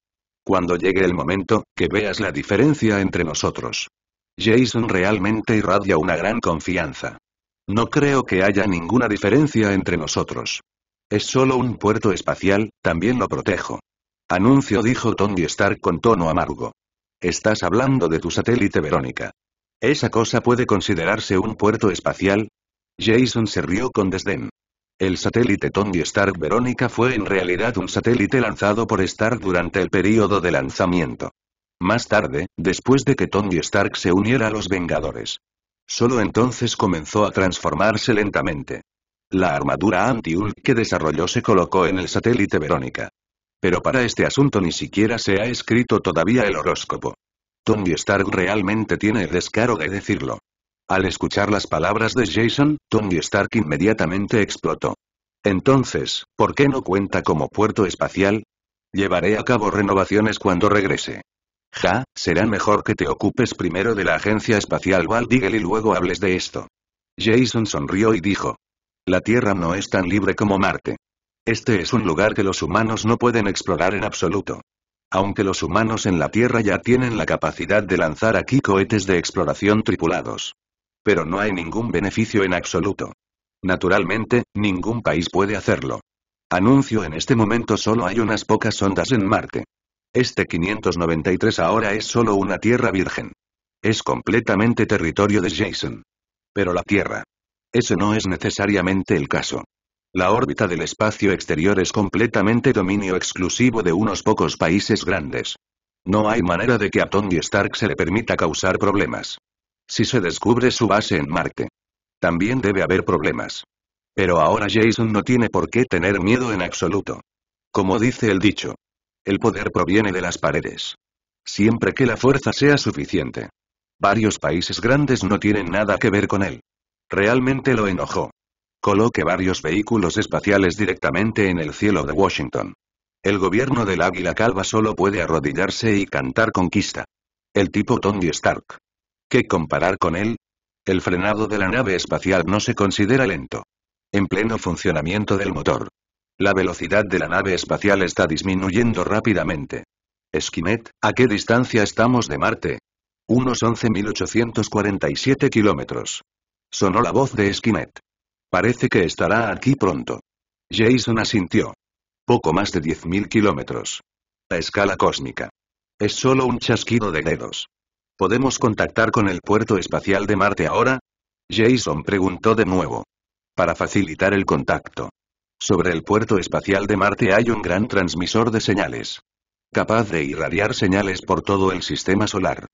S1: Cuando llegue el momento, que veas la diferencia entre nosotros. Jason realmente irradia una gran confianza. No creo que haya ninguna diferencia entre nosotros. Es solo un puerto espacial, también lo protejo. Anuncio dijo Tony Stark con tono amargo. Estás hablando de tu satélite Verónica. ¿Esa cosa puede considerarse un puerto espacial? Jason se rió con desdén. El satélite Tony Stark Verónica fue en realidad un satélite lanzado por Stark durante el período de lanzamiento. Más tarde, después de que Tony Stark se uniera a los Vengadores. Solo entonces comenzó a transformarse lentamente. La armadura anti ul que desarrolló se colocó en el satélite Verónica. Pero para este asunto ni siquiera se ha escrito todavía el horóscopo. Tony Stark realmente tiene descaro de decirlo. Al escuchar las palabras de Jason, Tony Stark inmediatamente explotó. Entonces, ¿por qué no cuenta como puerto espacial? Llevaré a cabo renovaciones cuando regrese. Ja, será mejor que te ocupes primero de la agencia espacial Valdigel y luego hables de esto. Jason sonrió y dijo. La Tierra no es tan libre como Marte. Este es un lugar que los humanos no pueden explorar en absoluto. Aunque los humanos en la Tierra ya tienen la capacidad de lanzar aquí cohetes de exploración tripulados. Pero no hay ningún beneficio en absoluto. Naturalmente, ningún país puede hacerlo. Anuncio en este momento solo hay unas pocas ondas en Marte. Este 593 ahora es solo una Tierra virgen. Es completamente territorio de Jason. Pero la Tierra. Eso no es necesariamente el caso. La órbita del espacio exterior es completamente dominio exclusivo de unos pocos países grandes. No hay manera de que a Tony Stark se le permita causar problemas. Si se descubre su base en Marte. También debe haber problemas. Pero ahora Jason no tiene por qué tener miedo en absoluto. Como dice el dicho. El poder proviene de las paredes. Siempre que la fuerza sea suficiente. Varios países grandes no tienen nada que ver con él. Realmente lo enojó coloque varios vehículos espaciales directamente en el cielo de Washington. El gobierno del Águila Calva solo puede arrodillarse y cantar conquista. El tipo Tony Stark. ¿Qué comparar con él? El frenado de la nave espacial no se considera lento. En pleno funcionamiento del motor. La velocidad de la nave espacial está disminuyendo rápidamente. Esquimet, ¿a qué distancia estamos de Marte? Unos 11.847 kilómetros. Sonó la voz de Esquimet. Parece que estará aquí pronto. Jason asintió. Poco más de 10.000 kilómetros. La escala cósmica. Es solo un chasquido de dedos. ¿Podemos contactar con el puerto espacial de Marte ahora? Jason preguntó de nuevo. Para facilitar el contacto. Sobre el puerto espacial de Marte hay un gran transmisor de señales. Capaz de irradiar señales por todo el sistema solar.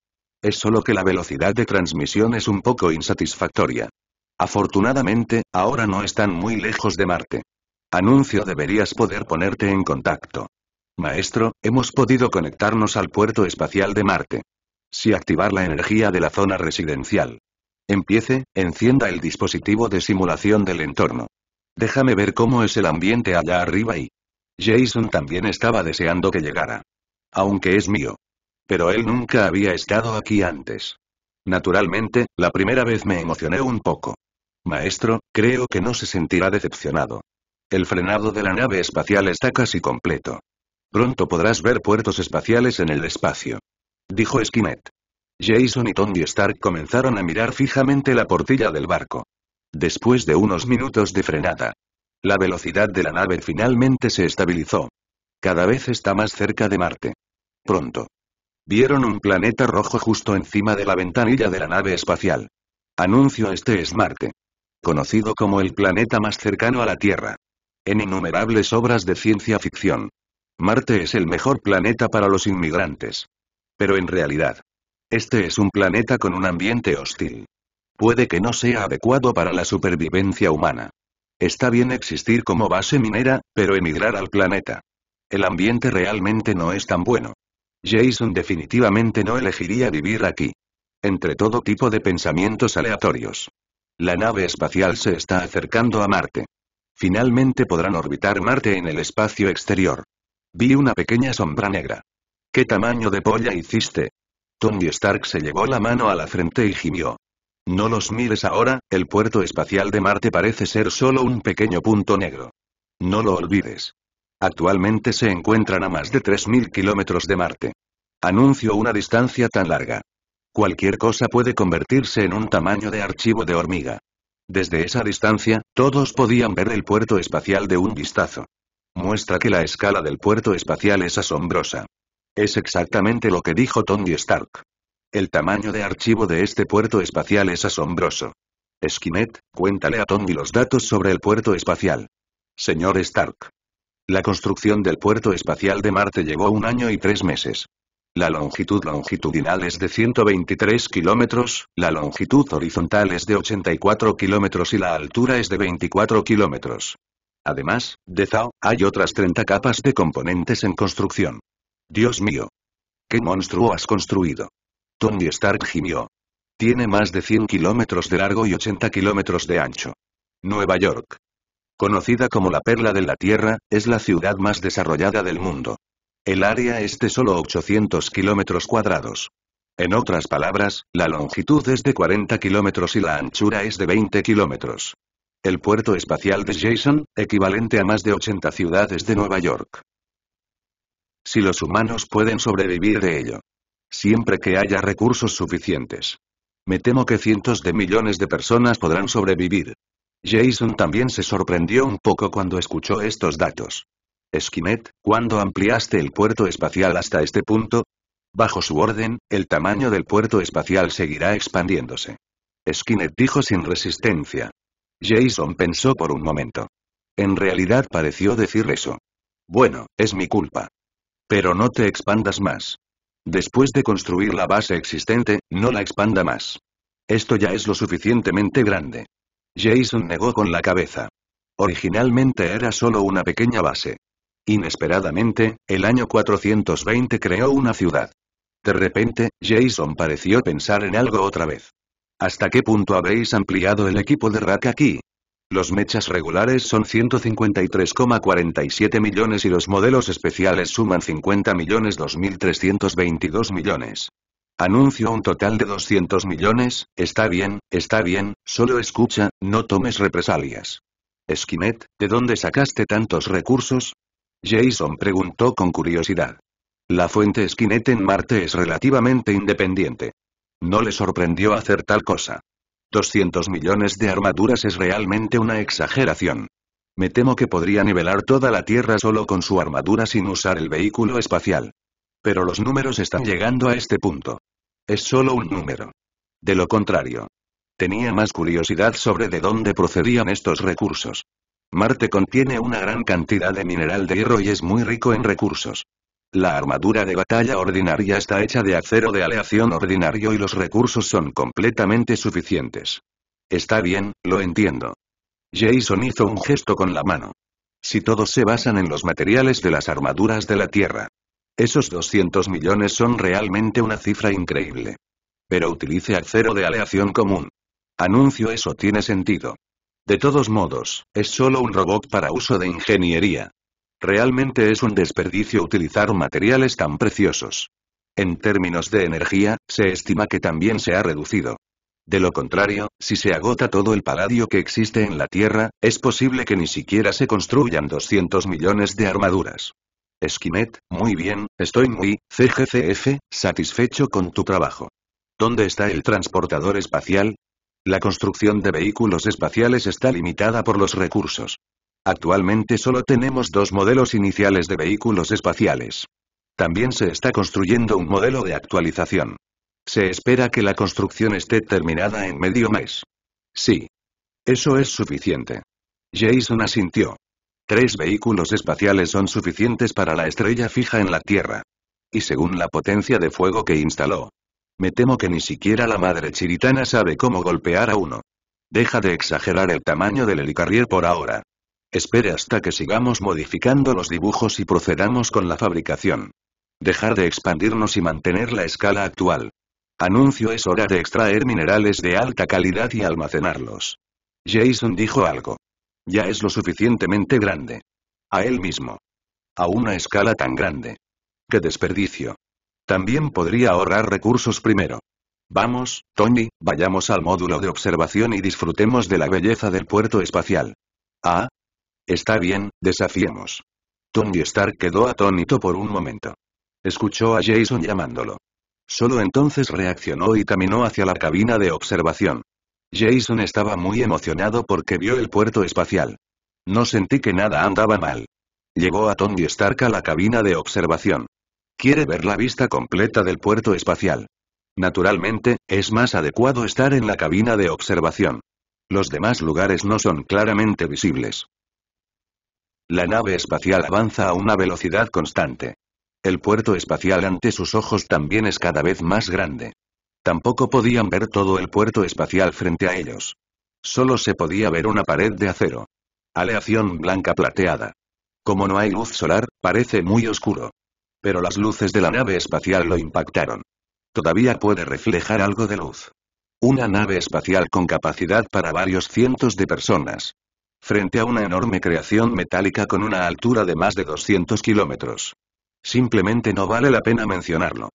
S1: Es solo que la velocidad de transmisión es un poco insatisfactoria. Afortunadamente, ahora no están muy lejos de Marte. Anuncio deberías poder ponerte en contacto. Maestro, hemos podido conectarnos al puerto espacial de Marte. Si activar la energía de la zona residencial. Empiece, encienda el dispositivo de simulación del entorno. Déjame ver cómo es el ambiente allá arriba y... Jason también estaba deseando que llegara. Aunque es mío. Pero él nunca había estado aquí antes. Naturalmente, la primera vez me emocioné un poco. Maestro, creo que no se sentirá decepcionado. El frenado de la nave espacial está casi completo. Pronto podrás ver puertos espaciales en el espacio. Dijo Skinet. Jason y Tony Stark comenzaron a mirar fijamente la portilla del barco. Después de unos minutos de frenada, la velocidad de la nave finalmente se estabilizó. Cada vez está más cerca de Marte. Pronto. Vieron un planeta rojo justo encima de la ventanilla de la nave espacial. Anuncio este es Marte conocido como el planeta más cercano a la Tierra. En innumerables obras de ciencia ficción. Marte es el mejor planeta para los inmigrantes. Pero en realidad, este es un planeta con un ambiente hostil. Puede que no sea adecuado para la supervivencia humana. Está bien existir como base minera, pero emigrar al planeta. El ambiente realmente no es tan bueno. Jason definitivamente no elegiría vivir aquí. Entre todo tipo de pensamientos aleatorios. La nave espacial se está acercando a Marte. Finalmente podrán orbitar Marte en el espacio exterior. Vi una pequeña sombra negra. ¿Qué tamaño de polla hiciste? Tony Stark se llevó la mano a la frente y gimió. No los mires ahora, el puerto espacial de Marte parece ser solo un pequeño punto negro. No lo olvides. Actualmente se encuentran a más de 3.000 kilómetros de Marte. Anuncio una distancia tan larga. Cualquier cosa puede convertirse en un tamaño de archivo de hormiga. Desde esa distancia, todos podían ver el puerto espacial de un vistazo. Muestra que la escala del puerto espacial es asombrosa. Es exactamente lo que dijo Tony Stark. El tamaño de archivo de este puerto espacial es asombroso. Skinet, cuéntale a Tony los datos sobre el puerto espacial. Señor Stark. La construcción del puerto espacial de Marte llevó un año y tres meses. La longitud longitudinal es de 123 kilómetros, la longitud horizontal es de 84 kilómetros y la altura es de 24 kilómetros. Además, de Zao, hay otras 30 capas de componentes en construcción. Dios mío. ¿Qué monstruo has construido? Tony Stark gimió. Tiene más de 100 kilómetros de largo y 80 kilómetros de ancho. Nueva York. Conocida como la perla de la Tierra, es la ciudad más desarrollada del mundo. El área es de solo 800 kilómetros cuadrados. En otras palabras, la longitud es de 40 kilómetros y la anchura es de 20 kilómetros. El puerto espacial de Jason, equivalente a más de 80 ciudades de Nueva York. Si los humanos pueden sobrevivir de ello. Siempre que haya recursos suficientes. Me temo que cientos de millones de personas podrán sobrevivir. Jason también se sorprendió un poco cuando escuchó estos datos. Skinet, ¿cuándo ampliaste el puerto espacial hasta este punto? Bajo su orden, el tamaño del puerto espacial seguirá expandiéndose. Skinet dijo sin resistencia. Jason pensó por un momento. En realidad pareció decir eso. Bueno, es mi culpa. Pero no te expandas más. Después de construir la base existente, no la expanda más. Esto ya es lo suficientemente grande. Jason negó con la cabeza. Originalmente era solo una pequeña base. Inesperadamente, el año 420 creó una ciudad. De repente, Jason pareció pensar en algo otra vez. ¿Hasta qué punto habéis ampliado el equipo de Rack aquí? Los mechas regulares son 153,47 millones y los modelos especiales suman 50 millones 2322 millones. Anuncio un total de 200 millones, está bien, está bien, solo escucha, no tomes represalias. Skinet, ¿de dónde sacaste tantos recursos? Jason preguntó con curiosidad. La fuente esquinete en Marte es relativamente independiente. No le sorprendió hacer tal cosa. 200 millones de armaduras es realmente una exageración. Me temo que podría nivelar toda la Tierra solo con su armadura sin usar el vehículo espacial. Pero los números están llegando a este punto. Es solo un número. De lo contrario. Tenía más curiosidad sobre de dónde procedían estos recursos. Marte contiene una gran cantidad de mineral de hierro y es muy rico en recursos. La armadura de batalla ordinaria está hecha de acero de aleación ordinario y los recursos son completamente suficientes. Está bien, lo entiendo. Jason hizo un gesto con la mano. Si todos se basan en los materiales de las armaduras de la Tierra. Esos 200 millones son realmente una cifra increíble. Pero utilice acero de aleación común. Anuncio eso tiene sentido. De todos modos, es solo un robot para uso de ingeniería. Realmente es un desperdicio utilizar materiales tan preciosos. En términos de energía, se estima que también se ha reducido. De lo contrario, si se agota todo el paladio que existe en la Tierra, es posible que ni siquiera se construyan 200 millones de armaduras. Esquimet, muy bien, estoy muy, CGCF, satisfecho con tu trabajo. ¿Dónde está el transportador espacial? La construcción de vehículos espaciales está limitada por los recursos. Actualmente solo tenemos dos modelos iniciales de vehículos espaciales. También se está construyendo un modelo de actualización. Se espera que la construcción esté terminada en medio mes. Sí. Eso es suficiente. Jason asintió. Tres vehículos espaciales son suficientes para la estrella fija en la Tierra. Y según la potencia de fuego que instaló, me temo que ni siquiera la madre chiritana sabe cómo golpear a uno. Deja de exagerar el tamaño del helicarrier por ahora. Espere hasta que sigamos modificando los dibujos y procedamos con la fabricación. Dejar de expandirnos y mantener la escala actual. Anuncio es hora de extraer minerales de alta calidad y almacenarlos. Jason dijo algo. Ya es lo suficientemente grande. A él mismo. A una escala tan grande. ¡Qué desperdicio! También podría ahorrar recursos primero. Vamos, Tony, vayamos al módulo de observación y disfrutemos de la belleza del puerto espacial. Ah. Está bien, desafiemos. Tony Stark quedó atónito por un momento. Escuchó a Jason llamándolo. Solo entonces reaccionó y caminó hacia la cabina de observación. Jason estaba muy emocionado porque vio el puerto espacial. No sentí que nada andaba mal. Llegó a Tony Stark a la cabina de observación quiere ver la vista completa del puerto espacial. Naturalmente, es más adecuado estar en la cabina de observación. Los demás lugares no son claramente visibles. La nave espacial avanza a una velocidad constante. El puerto espacial ante sus ojos también es cada vez más grande. Tampoco podían ver todo el puerto espacial frente a ellos. Solo se podía ver una pared de acero. Aleación blanca plateada. Como no hay luz solar, parece muy oscuro pero las luces de la nave espacial lo impactaron. Todavía puede reflejar algo de luz. Una nave espacial con capacidad para varios cientos de personas. Frente a una enorme creación metálica con una altura de más de 200 kilómetros. Simplemente no vale la pena mencionarlo.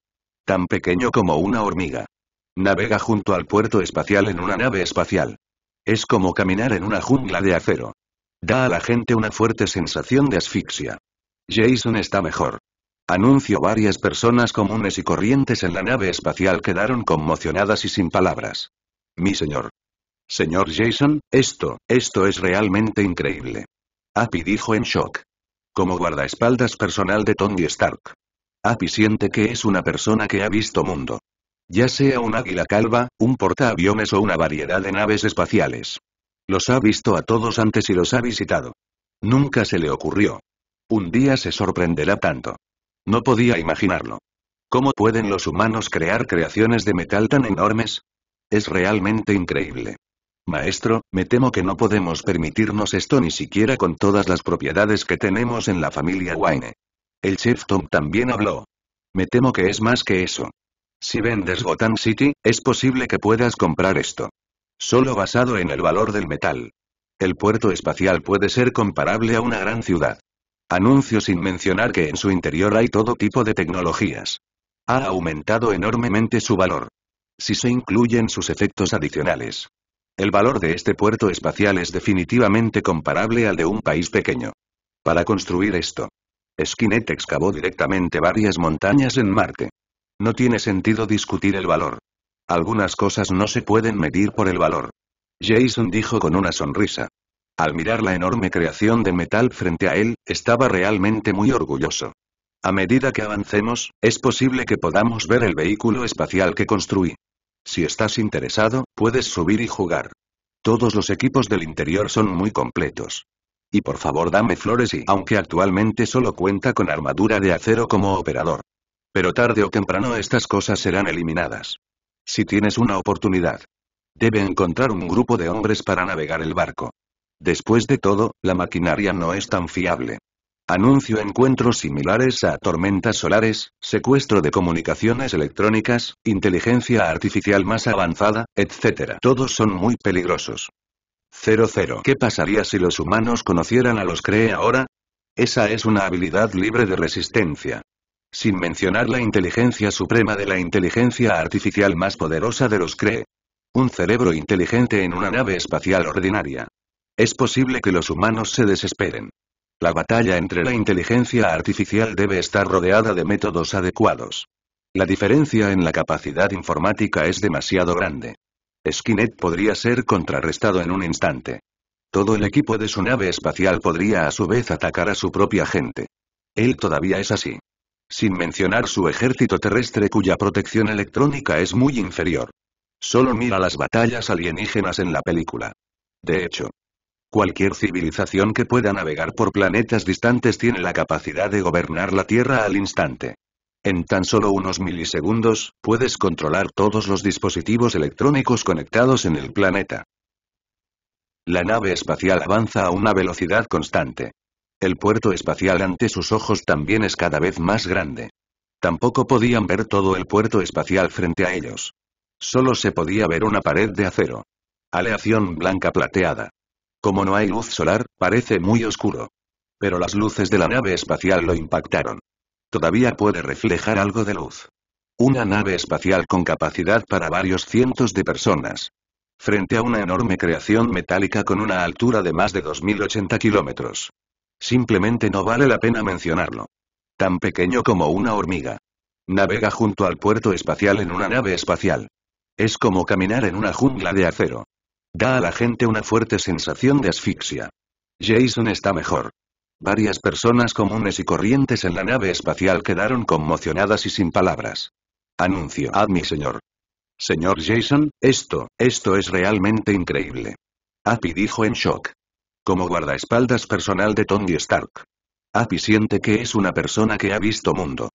S1: Tan pequeño como una hormiga. Navega junto al puerto espacial en una nave espacial. Es como caminar en una jungla de acero. Da a la gente una fuerte sensación de asfixia. Jason está mejor. Anuncio varias personas comunes y corrientes en la nave espacial quedaron conmocionadas y sin palabras. Mi señor. Señor Jason, esto, esto es realmente increíble. Api dijo en shock. Como guardaespaldas personal de Tony Stark. Api siente que es una persona que ha visto mundo. Ya sea un águila calva, un portaaviones o una variedad de naves espaciales. Los ha visto a todos antes y los ha visitado. Nunca se le ocurrió. Un día se sorprenderá tanto. No podía imaginarlo. ¿Cómo pueden los humanos crear creaciones de metal tan enormes? Es realmente increíble. Maestro, me temo que no podemos permitirnos esto ni siquiera con todas las propiedades que tenemos en la familia Wayne. El chef Tom también habló. Me temo que es más que eso. Si vendes Gotham City, es posible que puedas comprar esto. Solo basado en el valor del metal. El puerto espacial puede ser comparable a una gran ciudad. Anuncio sin mencionar que en su interior hay todo tipo de tecnologías. Ha aumentado enormemente su valor. Si se incluyen sus efectos adicionales. El valor de este puerto espacial es definitivamente comparable al de un país pequeño. Para construir esto, Skinet excavó directamente varias montañas en Marte. No tiene sentido discutir el valor. Algunas cosas no se pueden medir por el valor. Jason dijo con una sonrisa. Al mirar la enorme creación de metal frente a él, estaba realmente muy orgulloso. A medida que avancemos, es posible que podamos ver el vehículo espacial que construí. Si estás interesado, puedes subir y jugar. Todos los equipos del interior son muy completos. Y por favor dame flores y aunque actualmente solo cuenta con armadura de acero como operador. Pero tarde o temprano estas cosas serán eliminadas. Si tienes una oportunidad. Debe encontrar un grupo de hombres para navegar el barco. Después de todo, la maquinaria no es tan fiable. Anuncio encuentros similares a tormentas solares, secuestro de comunicaciones electrónicas, inteligencia artificial más avanzada, etc. Todos son muy peligrosos. 00. ¿Qué pasaría si los humanos conocieran a los CREE ahora? Esa es una habilidad libre de resistencia. Sin mencionar la inteligencia suprema de la inteligencia artificial más poderosa de los CREE. Un cerebro inteligente en una nave espacial ordinaria. Es posible que los humanos se desesperen. La batalla entre la inteligencia artificial debe estar rodeada de métodos adecuados. La diferencia en la capacidad informática es demasiado grande. Skynet podría ser contrarrestado en un instante. Todo el equipo de su nave espacial podría a su vez atacar a su propia gente. Él todavía es así. Sin mencionar su ejército terrestre cuya protección electrónica es muy inferior. Solo mira las batallas alienígenas en la película. De hecho, Cualquier civilización que pueda navegar por planetas distantes tiene la capacidad de gobernar la Tierra al instante. En tan solo unos milisegundos, puedes controlar todos los dispositivos electrónicos conectados en el planeta. La nave espacial avanza a una velocidad constante. El puerto espacial ante sus ojos también es cada vez más grande. Tampoco podían ver todo el puerto espacial frente a ellos. Solo se podía ver una pared de acero. Aleación blanca plateada. Como no hay luz solar, parece muy oscuro. Pero las luces de la nave espacial lo impactaron. Todavía puede reflejar algo de luz. Una nave espacial con capacidad para varios cientos de personas. Frente a una enorme creación metálica con una altura de más de 2080 kilómetros. Simplemente no vale la pena mencionarlo. Tan pequeño como una hormiga. Navega junto al puerto espacial en una nave espacial. Es como caminar en una jungla de acero. Da a la gente una fuerte sensación de asfixia. Jason está mejor. Varias personas comunes y corrientes en la nave espacial quedaron conmocionadas y sin palabras. Anuncio. a mi señor. Señor Jason, esto, esto es realmente increíble. Api dijo en shock. Como guardaespaldas personal de Tony Stark. Api siente que es una persona que ha visto mundo.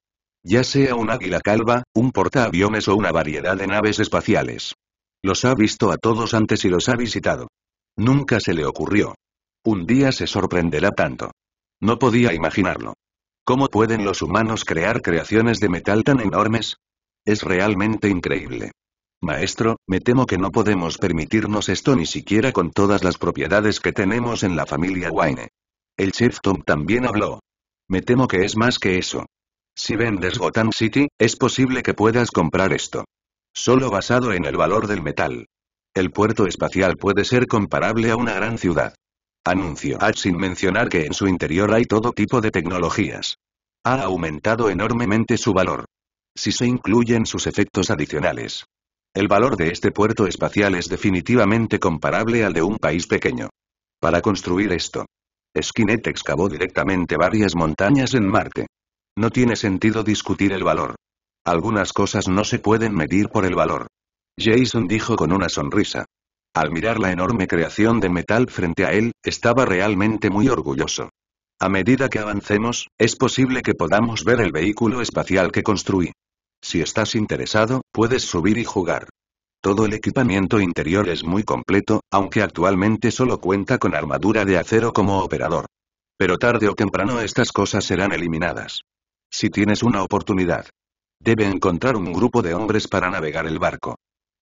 S1: Ya sea un águila calva, un portaaviones o una variedad de naves espaciales. Los ha visto a todos antes y los ha visitado. Nunca se le ocurrió. Un día se sorprenderá tanto. No podía imaginarlo. ¿Cómo pueden los humanos crear creaciones de metal tan enormes? Es realmente increíble. Maestro, me temo que no podemos permitirnos esto ni siquiera con todas las propiedades que tenemos en la familia Wayne. El chef Tom también habló. Me temo que es más que eso. Si vendes Gotham City, es posible que puedas comprar esto. Solo basado en el valor del metal. El puerto espacial puede ser comparable a una gran ciudad. Anuncio ah, sin mencionar que en su interior hay todo tipo de tecnologías. Ha aumentado enormemente su valor. Si se incluyen sus efectos adicionales. El valor de este puerto espacial es definitivamente comparable al de un país pequeño. Para construir esto, Skynet excavó directamente varias montañas en Marte. No tiene sentido discutir el valor. Algunas cosas no se pueden medir por el valor. Jason dijo con una sonrisa. Al mirar la enorme creación de metal frente a él, estaba realmente muy orgulloso. A medida que avancemos, es posible que podamos ver el vehículo espacial que construí. Si estás interesado, puedes subir y jugar. Todo el equipamiento interior es muy completo, aunque actualmente solo cuenta con armadura de acero como operador. Pero tarde o temprano estas cosas serán eliminadas. Si tienes una oportunidad, Debe encontrar un grupo de hombres para navegar el barco.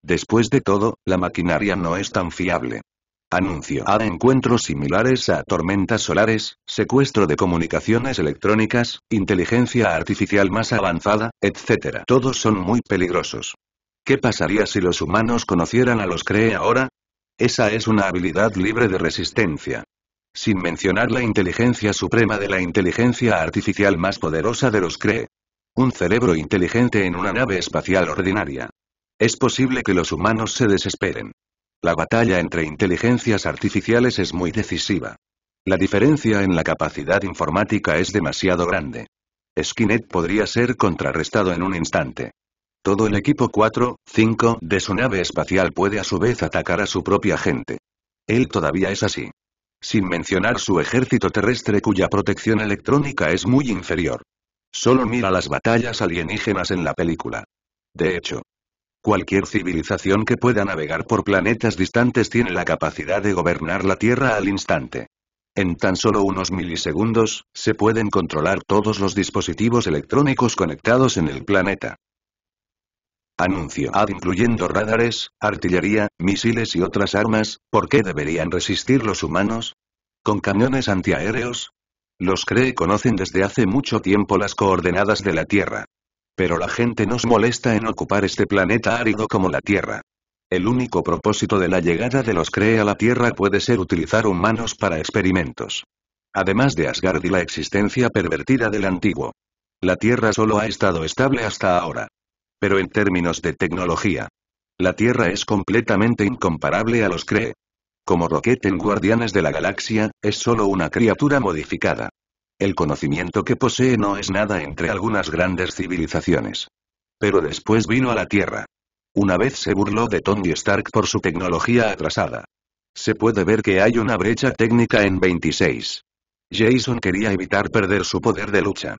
S1: Después de todo, la maquinaria no es tan fiable. Anuncio a encuentros similares a tormentas solares, secuestro de comunicaciones electrónicas, inteligencia artificial más avanzada, etc. Todos son muy peligrosos. ¿Qué pasaría si los humanos conocieran a los CREE ahora? Esa es una habilidad libre de resistencia. Sin mencionar la inteligencia suprema de la inteligencia artificial más poderosa de los CREE. Un cerebro inteligente en una nave espacial ordinaria. Es posible que los humanos se desesperen. La batalla entre inteligencias artificiales es muy decisiva. La diferencia en la capacidad informática es demasiado grande. Skynet podría ser contrarrestado en un instante. Todo el equipo 4, 5 de su nave espacial puede a su vez atacar a su propia gente. Él todavía es así. Sin mencionar su ejército terrestre cuya protección electrónica es muy inferior. Solo mira las batallas alienígenas en la película. De hecho, cualquier civilización que pueda navegar por planetas distantes tiene la capacidad de gobernar la Tierra al instante. En tan solo unos milisegundos, se pueden controlar todos los dispositivos electrónicos conectados en el planeta. Anuncio ad incluyendo radares, artillería, misiles y otras armas, ¿por qué deberían resistir los humanos? Con cañones antiaéreos, los Cree conocen desde hace mucho tiempo las coordenadas de la Tierra. Pero la gente nos molesta en ocupar este planeta árido como la Tierra. El único propósito de la llegada de los Cree a la Tierra puede ser utilizar humanos para experimentos. Además de Asgard y la existencia pervertida del antiguo. La Tierra solo ha estado estable hasta ahora. Pero en términos de tecnología. La Tierra es completamente incomparable a los Cree. Como Rocket en Guardianes de la Galaxia, es solo una criatura modificada. El conocimiento que posee no es nada entre algunas grandes civilizaciones. Pero después vino a la Tierra. Una vez se burló de Tony Stark por su tecnología atrasada. Se puede ver que hay una brecha técnica en 26. Jason quería evitar perder su poder de lucha.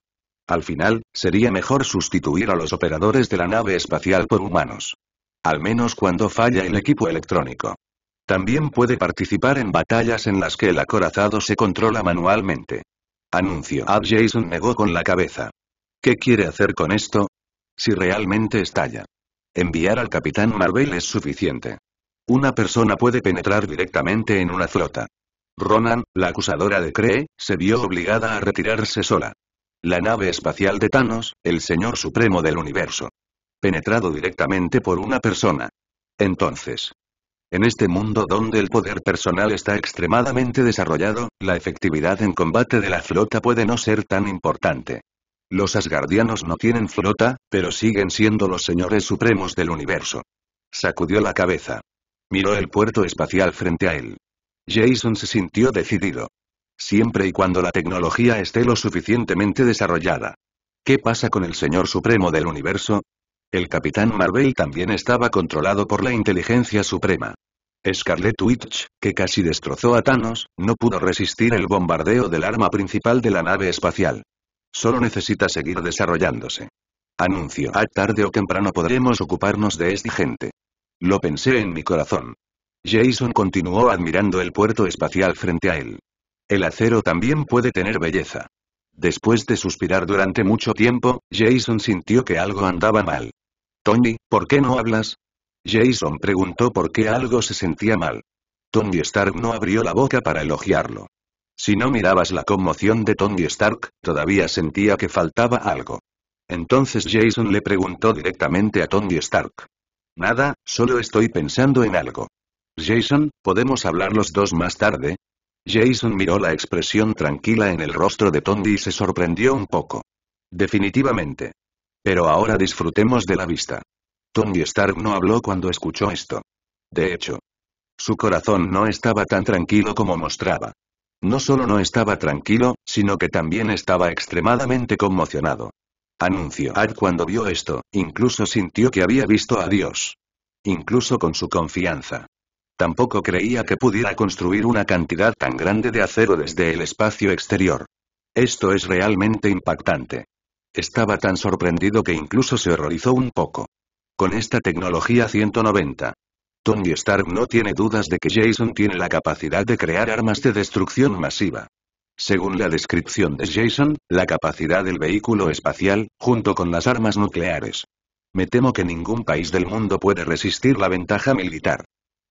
S1: Al final, sería mejor sustituir a los operadores de la nave espacial por humanos. Al menos cuando falla el equipo electrónico. También puede participar en batallas en las que el acorazado se controla manualmente. Anuncio. Ab Jason negó con la cabeza. ¿Qué quiere hacer con esto? Si realmente estalla. Enviar al Capitán Marvel es suficiente. Una persona puede penetrar directamente en una flota. Ronan, la acusadora de Cree, se vio obligada a retirarse sola. La nave espacial de Thanos, el Señor Supremo del Universo. Penetrado directamente por una persona. Entonces, en este mundo donde el poder personal está extremadamente desarrollado, la efectividad en combate de la flota puede no ser tan importante. Los asgardianos no tienen flota, pero siguen siendo los señores supremos del universo. Sacudió la cabeza. Miró el puerto espacial frente a él. Jason se sintió decidido. Siempre y cuando la tecnología esté lo suficientemente desarrollada. ¿Qué pasa con el Señor Supremo del Universo? El Capitán Marvel también estaba controlado por la Inteligencia Suprema. Scarlet Witch, que casi destrozó a Thanos, no pudo resistir el bombardeo del arma principal de la nave espacial. Solo necesita seguir desarrollándose. Anuncio. A tarde o temprano podremos ocuparnos de esta gente. Lo pensé en mi corazón. Jason continuó admirando el puerto espacial frente a él. El acero también puede tener belleza. Después de suspirar durante mucho tiempo, Jason sintió que algo andaba mal. Tony, ¿por qué no hablas? Jason preguntó por qué algo se sentía mal. Tony Stark no abrió la boca para elogiarlo. Si no mirabas la conmoción de Tony Stark, todavía sentía que faltaba algo. Entonces Jason le preguntó directamente a Tony Stark. Nada, solo estoy pensando en algo. Jason, ¿podemos hablar los dos más tarde? Jason miró la expresión tranquila en el rostro de Tony y se sorprendió un poco. Definitivamente. Pero ahora disfrutemos de la vista. Tony Stark no habló cuando escuchó esto. De hecho, su corazón no estaba tan tranquilo como mostraba. No solo no estaba tranquilo, sino que también estaba extremadamente conmocionado. Anunció. Ad cuando vio esto, incluso sintió que había visto a Dios. Incluso con su confianza. Tampoco creía que pudiera construir una cantidad tan grande de acero desde el espacio exterior. Esto es realmente impactante. Estaba tan sorprendido que incluso se horrorizó un poco. Con esta tecnología 190. Tony Stark no tiene dudas de que Jason tiene la capacidad de crear armas de destrucción masiva. Según la descripción de Jason, la capacidad del vehículo espacial, junto con las armas nucleares. Me temo que ningún país del mundo puede resistir la ventaja militar.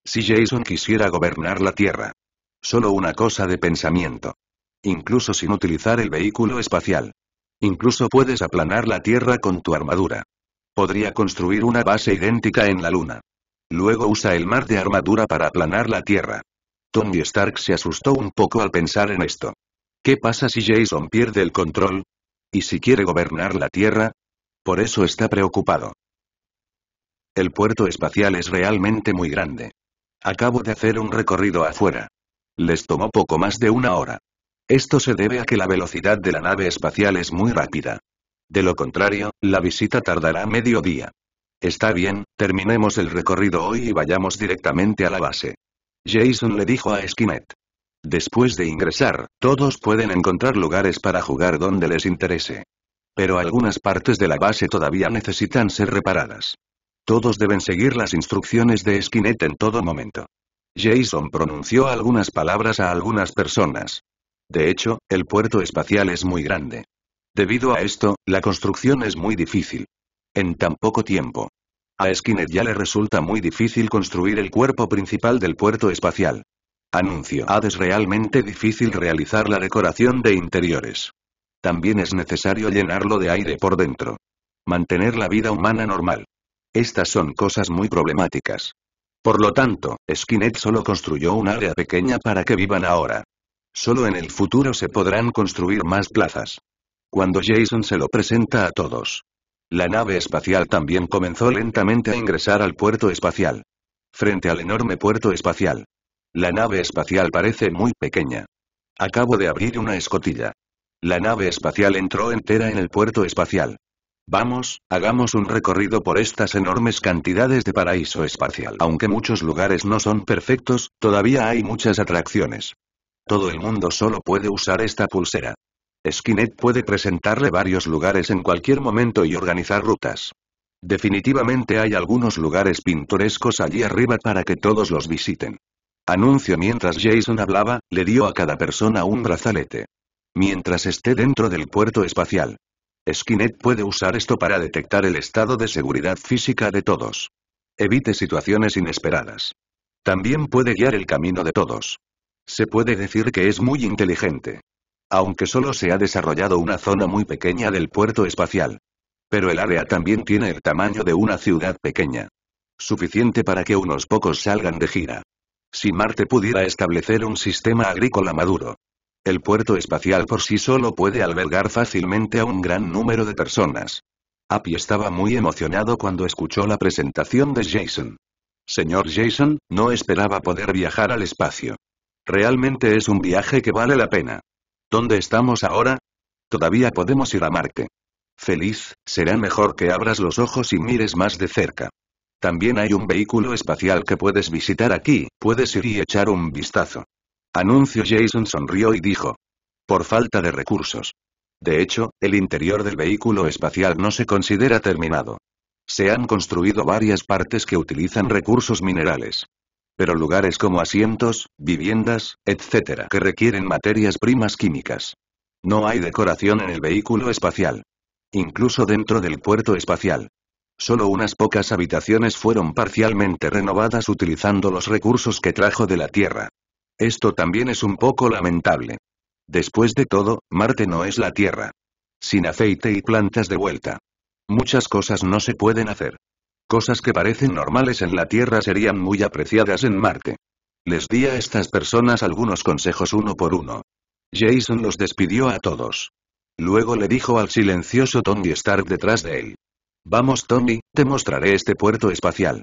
S1: Si Jason quisiera gobernar la Tierra. Solo una cosa de pensamiento. Incluso sin utilizar el vehículo espacial. Incluso puedes aplanar la Tierra con tu armadura. Podría construir una base idéntica en la Luna. Luego usa el mar de armadura para aplanar la Tierra. Tony Stark se asustó un poco al pensar en esto. ¿Qué pasa si Jason pierde el control? ¿Y si quiere gobernar la Tierra? Por eso está preocupado. El puerto espacial es realmente muy grande. Acabo de hacer un recorrido afuera. Les tomó poco más de una hora. Esto se debe a que la velocidad de la nave espacial es muy rápida. De lo contrario, la visita tardará medio día. Está bien, terminemos el recorrido hoy y vayamos directamente a la base. Jason le dijo a Skinet. Después de ingresar, todos pueden encontrar lugares para jugar donde les interese. Pero algunas partes de la base todavía necesitan ser reparadas. Todos deben seguir las instrucciones de Skinet en todo momento. Jason pronunció algunas palabras a algunas personas. De hecho, el puerto espacial es muy grande. Debido a esto, la construcción es muy difícil. En tan poco tiempo. A Skinner ya le resulta muy difícil construir el cuerpo principal del puerto espacial. Anuncio. es realmente difícil realizar la decoración de interiores. También es necesario llenarlo de aire por dentro. Mantener la vida humana normal. Estas son cosas muy problemáticas. Por lo tanto, Skinet solo construyó un área pequeña para que vivan ahora. Solo en el futuro se podrán construir más plazas. Cuando Jason se lo presenta a todos. La nave espacial también comenzó lentamente a ingresar al puerto espacial. Frente al enorme puerto espacial. La nave espacial parece muy pequeña. Acabo de abrir una escotilla. La nave espacial entró entera en el puerto espacial. Vamos, hagamos un recorrido por estas enormes cantidades de paraíso espacial. Aunque muchos lugares no son perfectos, todavía hay muchas atracciones. Todo el mundo solo puede usar esta pulsera. Skynet puede presentarle varios lugares en cualquier momento y organizar rutas. Definitivamente hay algunos lugares pintorescos allí arriba para que todos los visiten. Anuncio mientras Jason hablaba, le dio a cada persona un brazalete. Mientras esté dentro del puerto espacial. Skynet puede usar esto para detectar el estado de seguridad física de todos. Evite situaciones inesperadas. También puede guiar el camino de todos. Se puede decir que es muy inteligente. Aunque solo se ha desarrollado una zona muy pequeña del puerto espacial. Pero el área también tiene el tamaño de una ciudad pequeña. Suficiente para que unos pocos salgan de gira. Si Marte pudiera establecer un sistema agrícola maduro, el puerto espacial por sí solo puede albergar fácilmente a un gran número de personas. Api estaba muy emocionado cuando escuchó la presentación de Jason. Señor Jason, no esperaba poder viajar al espacio. Realmente es un viaje que vale la pena. ¿Dónde estamos ahora? Todavía podemos ir a Marte. Feliz, será mejor que abras los ojos y mires más de cerca. También hay un vehículo espacial que puedes visitar aquí, puedes ir y echar un vistazo. Anuncio Jason sonrió y dijo. Por falta de recursos. De hecho, el interior del vehículo espacial no se considera terminado. Se han construido varias partes que utilizan recursos minerales pero lugares como asientos, viviendas, etc. que requieren materias primas químicas. No hay decoración en el vehículo espacial. Incluso dentro del puerto espacial. Solo unas pocas habitaciones fueron parcialmente renovadas utilizando los recursos que trajo de la Tierra. Esto también es un poco lamentable. Después de todo, Marte no es la Tierra. Sin aceite y plantas de vuelta. Muchas cosas no se pueden hacer. Cosas que parecen normales en la Tierra serían muy apreciadas en Marte. Les di a estas personas algunos consejos uno por uno. Jason los despidió a todos. Luego le dijo al silencioso Tommy Stark detrás de él. Vamos Tommy, te mostraré este puerto espacial.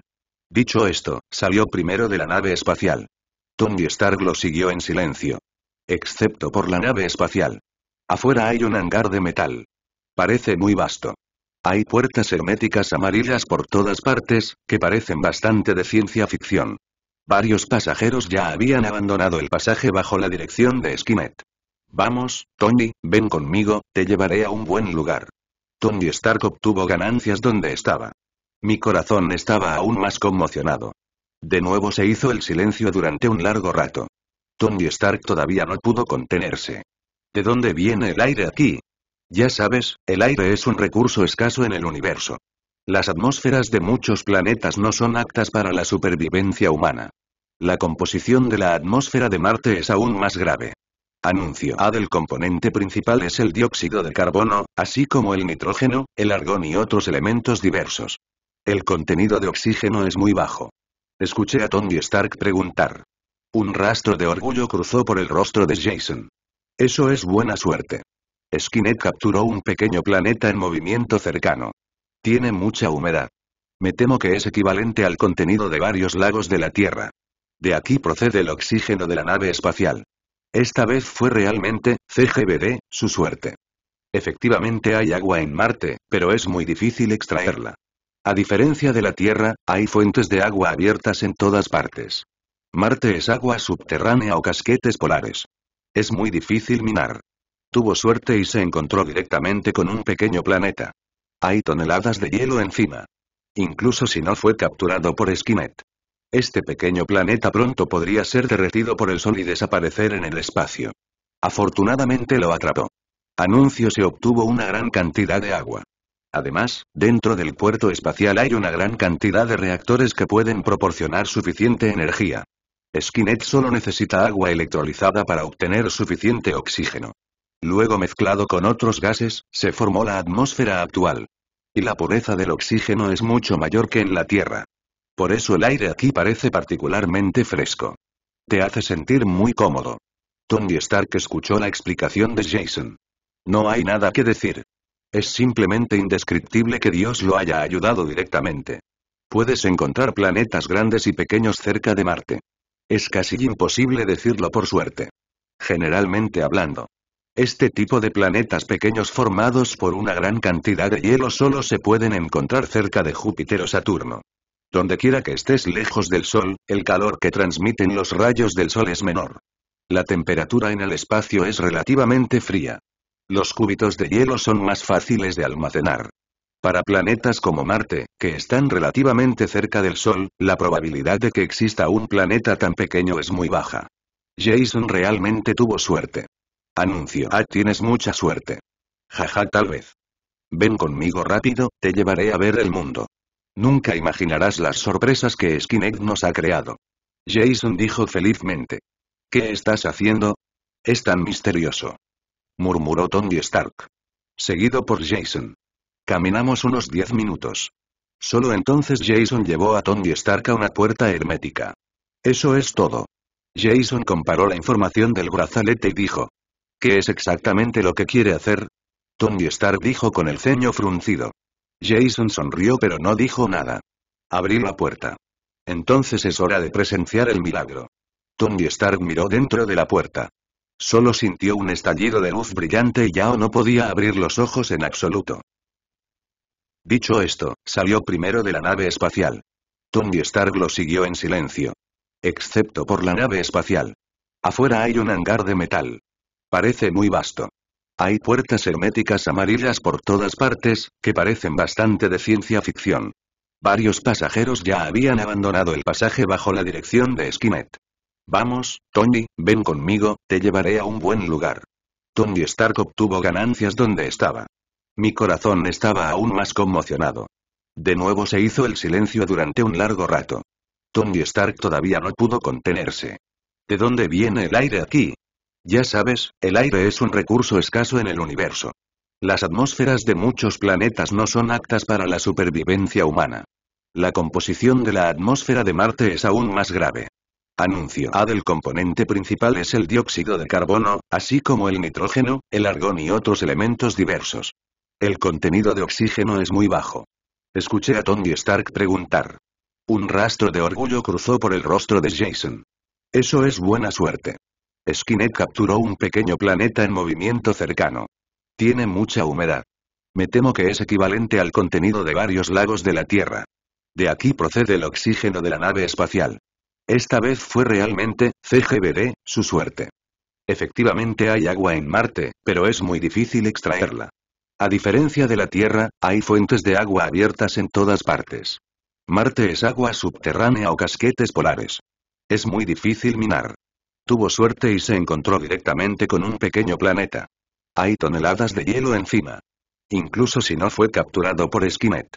S1: Dicho esto, salió primero de la nave espacial. Tommy Stark lo siguió en silencio. Excepto por la nave espacial. Afuera hay un hangar de metal. Parece muy vasto. Hay puertas herméticas amarillas por todas partes, que parecen bastante de ciencia ficción. Varios pasajeros ya habían abandonado el pasaje bajo la dirección de Skimet. Vamos, Tony, ven conmigo, te llevaré a un buen lugar. Tony Stark obtuvo ganancias donde estaba. Mi corazón estaba aún más conmocionado. De nuevo se hizo el silencio durante un largo rato. Tony Stark todavía no pudo contenerse. ¿De dónde viene el aire aquí? Ya sabes, el aire es un recurso escaso en el universo. Las atmósferas de muchos planetas no son aptas para la supervivencia humana. La composición de la atmósfera de Marte es aún más grave. Anuncio A del componente principal es el dióxido de carbono, así como el nitrógeno, el argón y otros elementos diversos. El contenido de oxígeno es muy bajo. Escuché a Tony Stark preguntar. Un rastro de orgullo cruzó por el rostro de Jason. Eso es buena suerte. Skinet capturó un pequeño planeta en movimiento cercano. Tiene mucha humedad. Me temo que es equivalente al contenido de varios lagos de la Tierra. De aquí procede el oxígeno de la nave espacial. Esta vez fue realmente, CGBD, su suerte. Efectivamente hay agua en Marte, pero es muy difícil extraerla. A diferencia de la Tierra, hay fuentes de agua abiertas en todas partes. Marte es agua subterránea o casquetes polares. Es muy difícil minar. Tuvo suerte y se encontró directamente con un pequeño planeta. Hay toneladas de hielo encima. Incluso si no fue capturado por Skinet. Este pequeño planeta pronto podría ser derretido por el sol y desaparecer en el espacio. Afortunadamente lo atrapó. Anuncio se obtuvo una gran cantidad de agua. Además, dentro del puerto espacial hay una gran cantidad de reactores que pueden proporcionar suficiente energía. Skinet solo necesita agua electrolizada para obtener suficiente oxígeno. Luego mezclado con otros gases, se formó la atmósfera actual. Y la pureza del oxígeno es mucho mayor que en la Tierra. Por eso el aire aquí parece particularmente fresco. Te hace sentir muy cómodo. Tony Stark escuchó la explicación de Jason. No hay nada que decir. Es simplemente indescriptible que Dios lo haya ayudado directamente. Puedes encontrar planetas grandes y pequeños cerca de Marte. Es casi imposible decirlo por suerte. Generalmente hablando. Este tipo de planetas pequeños formados por una gran cantidad de hielo solo se pueden encontrar cerca de Júpiter o Saturno. Donde quiera que estés lejos del Sol, el calor que transmiten los rayos del Sol es menor. La temperatura en el espacio es relativamente fría. Los cúbitos de hielo son más fáciles de almacenar. Para planetas como Marte, que están relativamente cerca del Sol, la probabilidad de que exista un planeta tan pequeño es muy baja. Jason realmente tuvo suerte. Anuncio. Ah, tienes mucha suerte. Jaja, tal vez. Ven conmigo rápido, te llevaré a ver el mundo. Nunca imaginarás las sorpresas que Skinhead nos ha creado. Jason dijo felizmente. ¿Qué estás haciendo? Es tan misterioso. Murmuró Tony Stark. Seguido por Jason. Caminamos unos diez minutos. Solo entonces Jason llevó a Tony Stark a una puerta hermética. Eso es todo. Jason comparó la información del brazalete y dijo. ¿Qué es exactamente lo que quiere hacer? Tony Stark dijo con el ceño fruncido. Jason sonrió pero no dijo nada. Abrí la puerta. Entonces es hora de presenciar el milagro. Tony Stark miró dentro de la puerta. Solo sintió un estallido de luz brillante y Yao no podía abrir los ojos en absoluto. Dicho esto, salió primero de la nave espacial. Tony Stark lo siguió en silencio. Excepto por la nave espacial. Afuera hay un hangar de metal. Parece muy vasto. Hay puertas herméticas amarillas por todas partes, que parecen bastante de ciencia ficción. Varios pasajeros ya habían abandonado el pasaje bajo la dirección de Skinet. Vamos, Tony, ven conmigo, te llevaré a un buen lugar. Tony Stark obtuvo ganancias donde estaba. Mi corazón estaba aún más conmocionado. De nuevo se hizo el silencio durante un largo rato. Tony Stark todavía no pudo contenerse. ¿De dónde viene el aire aquí? Ya sabes, el aire es un recurso escaso en el universo. Las atmósferas de muchos planetas no son aptas para la supervivencia humana. La composición de la atmósfera de Marte es aún más grave. Anuncio A del componente principal es el dióxido de carbono, así como el nitrógeno, el argón y otros elementos diversos. El contenido de oxígeno es muy bajo. Escuché a Tony Stark preguntar. Un rastro de orgullo cruzó por el rostro de Jason. Eso es buena suerte. Skinet capturó un pequeño planeta en movimiento cercano. Tiene mucha humedad. Me temo que es equivalente al contenido de varios lagos de la Tierra. De aquí procede el oxígeno de la nave espacial. Esta vez fue realmente, CGBD, su suerte. Efectivamente hay agua en Marte, pero es muy difícil extraerla. A diferencia de la Tierra, hay fuentes de agua abiertas en todas partes. Marte es agua subterránea o casquetes polares. Es muy difícil minar. Tuvo suerte y se encontró directamente con un pequeño planeta. Hay toneladas de hielo encima. Incluso si no fue capturado por Skynet.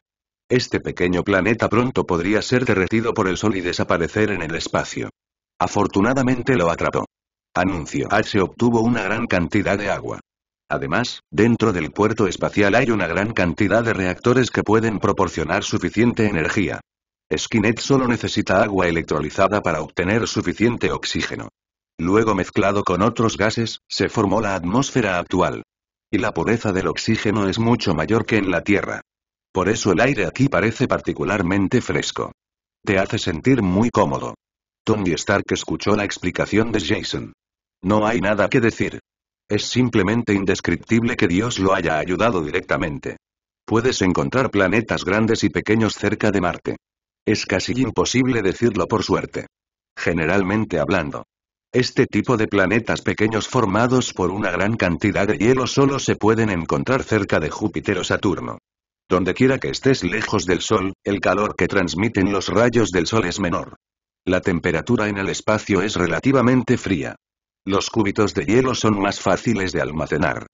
S1: Este pequeño planeta pronto podría ser derretido por el sol y desaparecer en el espacio. Afortunadamente lo atrapó. Anuncio H ah, obtuvo una gran cantidad de agua. Además, dentro del puerto espacial hay una gran cantidad de reactores que pueden proporcionar suficiente energía. Skynet solo necesita agua electrolizada para obtener suficiente oxígeno. Luego mezclado con otros gases, se formó la atmósfera actual. Y la pureza del oxígeno es mucho mayor que en la Tierra. Por eso el aire aquí parece particularmente fresco. Te hace sentir muy cómodo. Tony Stark escuchó la explicación de Jason. No hay nada que decir. Es simplemente indescriptible que Dios lo haya ayudado directamente. Puedes encontrar planetas grandes y pequeños cerca de Marte. Es casi imposible decirlo por suerte. Generalmente hablando. Este tipo de planetas pequeños formados por una gran cantidad de hielo solo se pueden encontrar cerca de Júpiter o Saturno. Donde quiera que estés lejos del Sol, el calor que transmiten los rayos del Sol es menor. La temperatura en el espacio es relativamente fría. Los cúbitos de hielo son más fáciles de almacenar.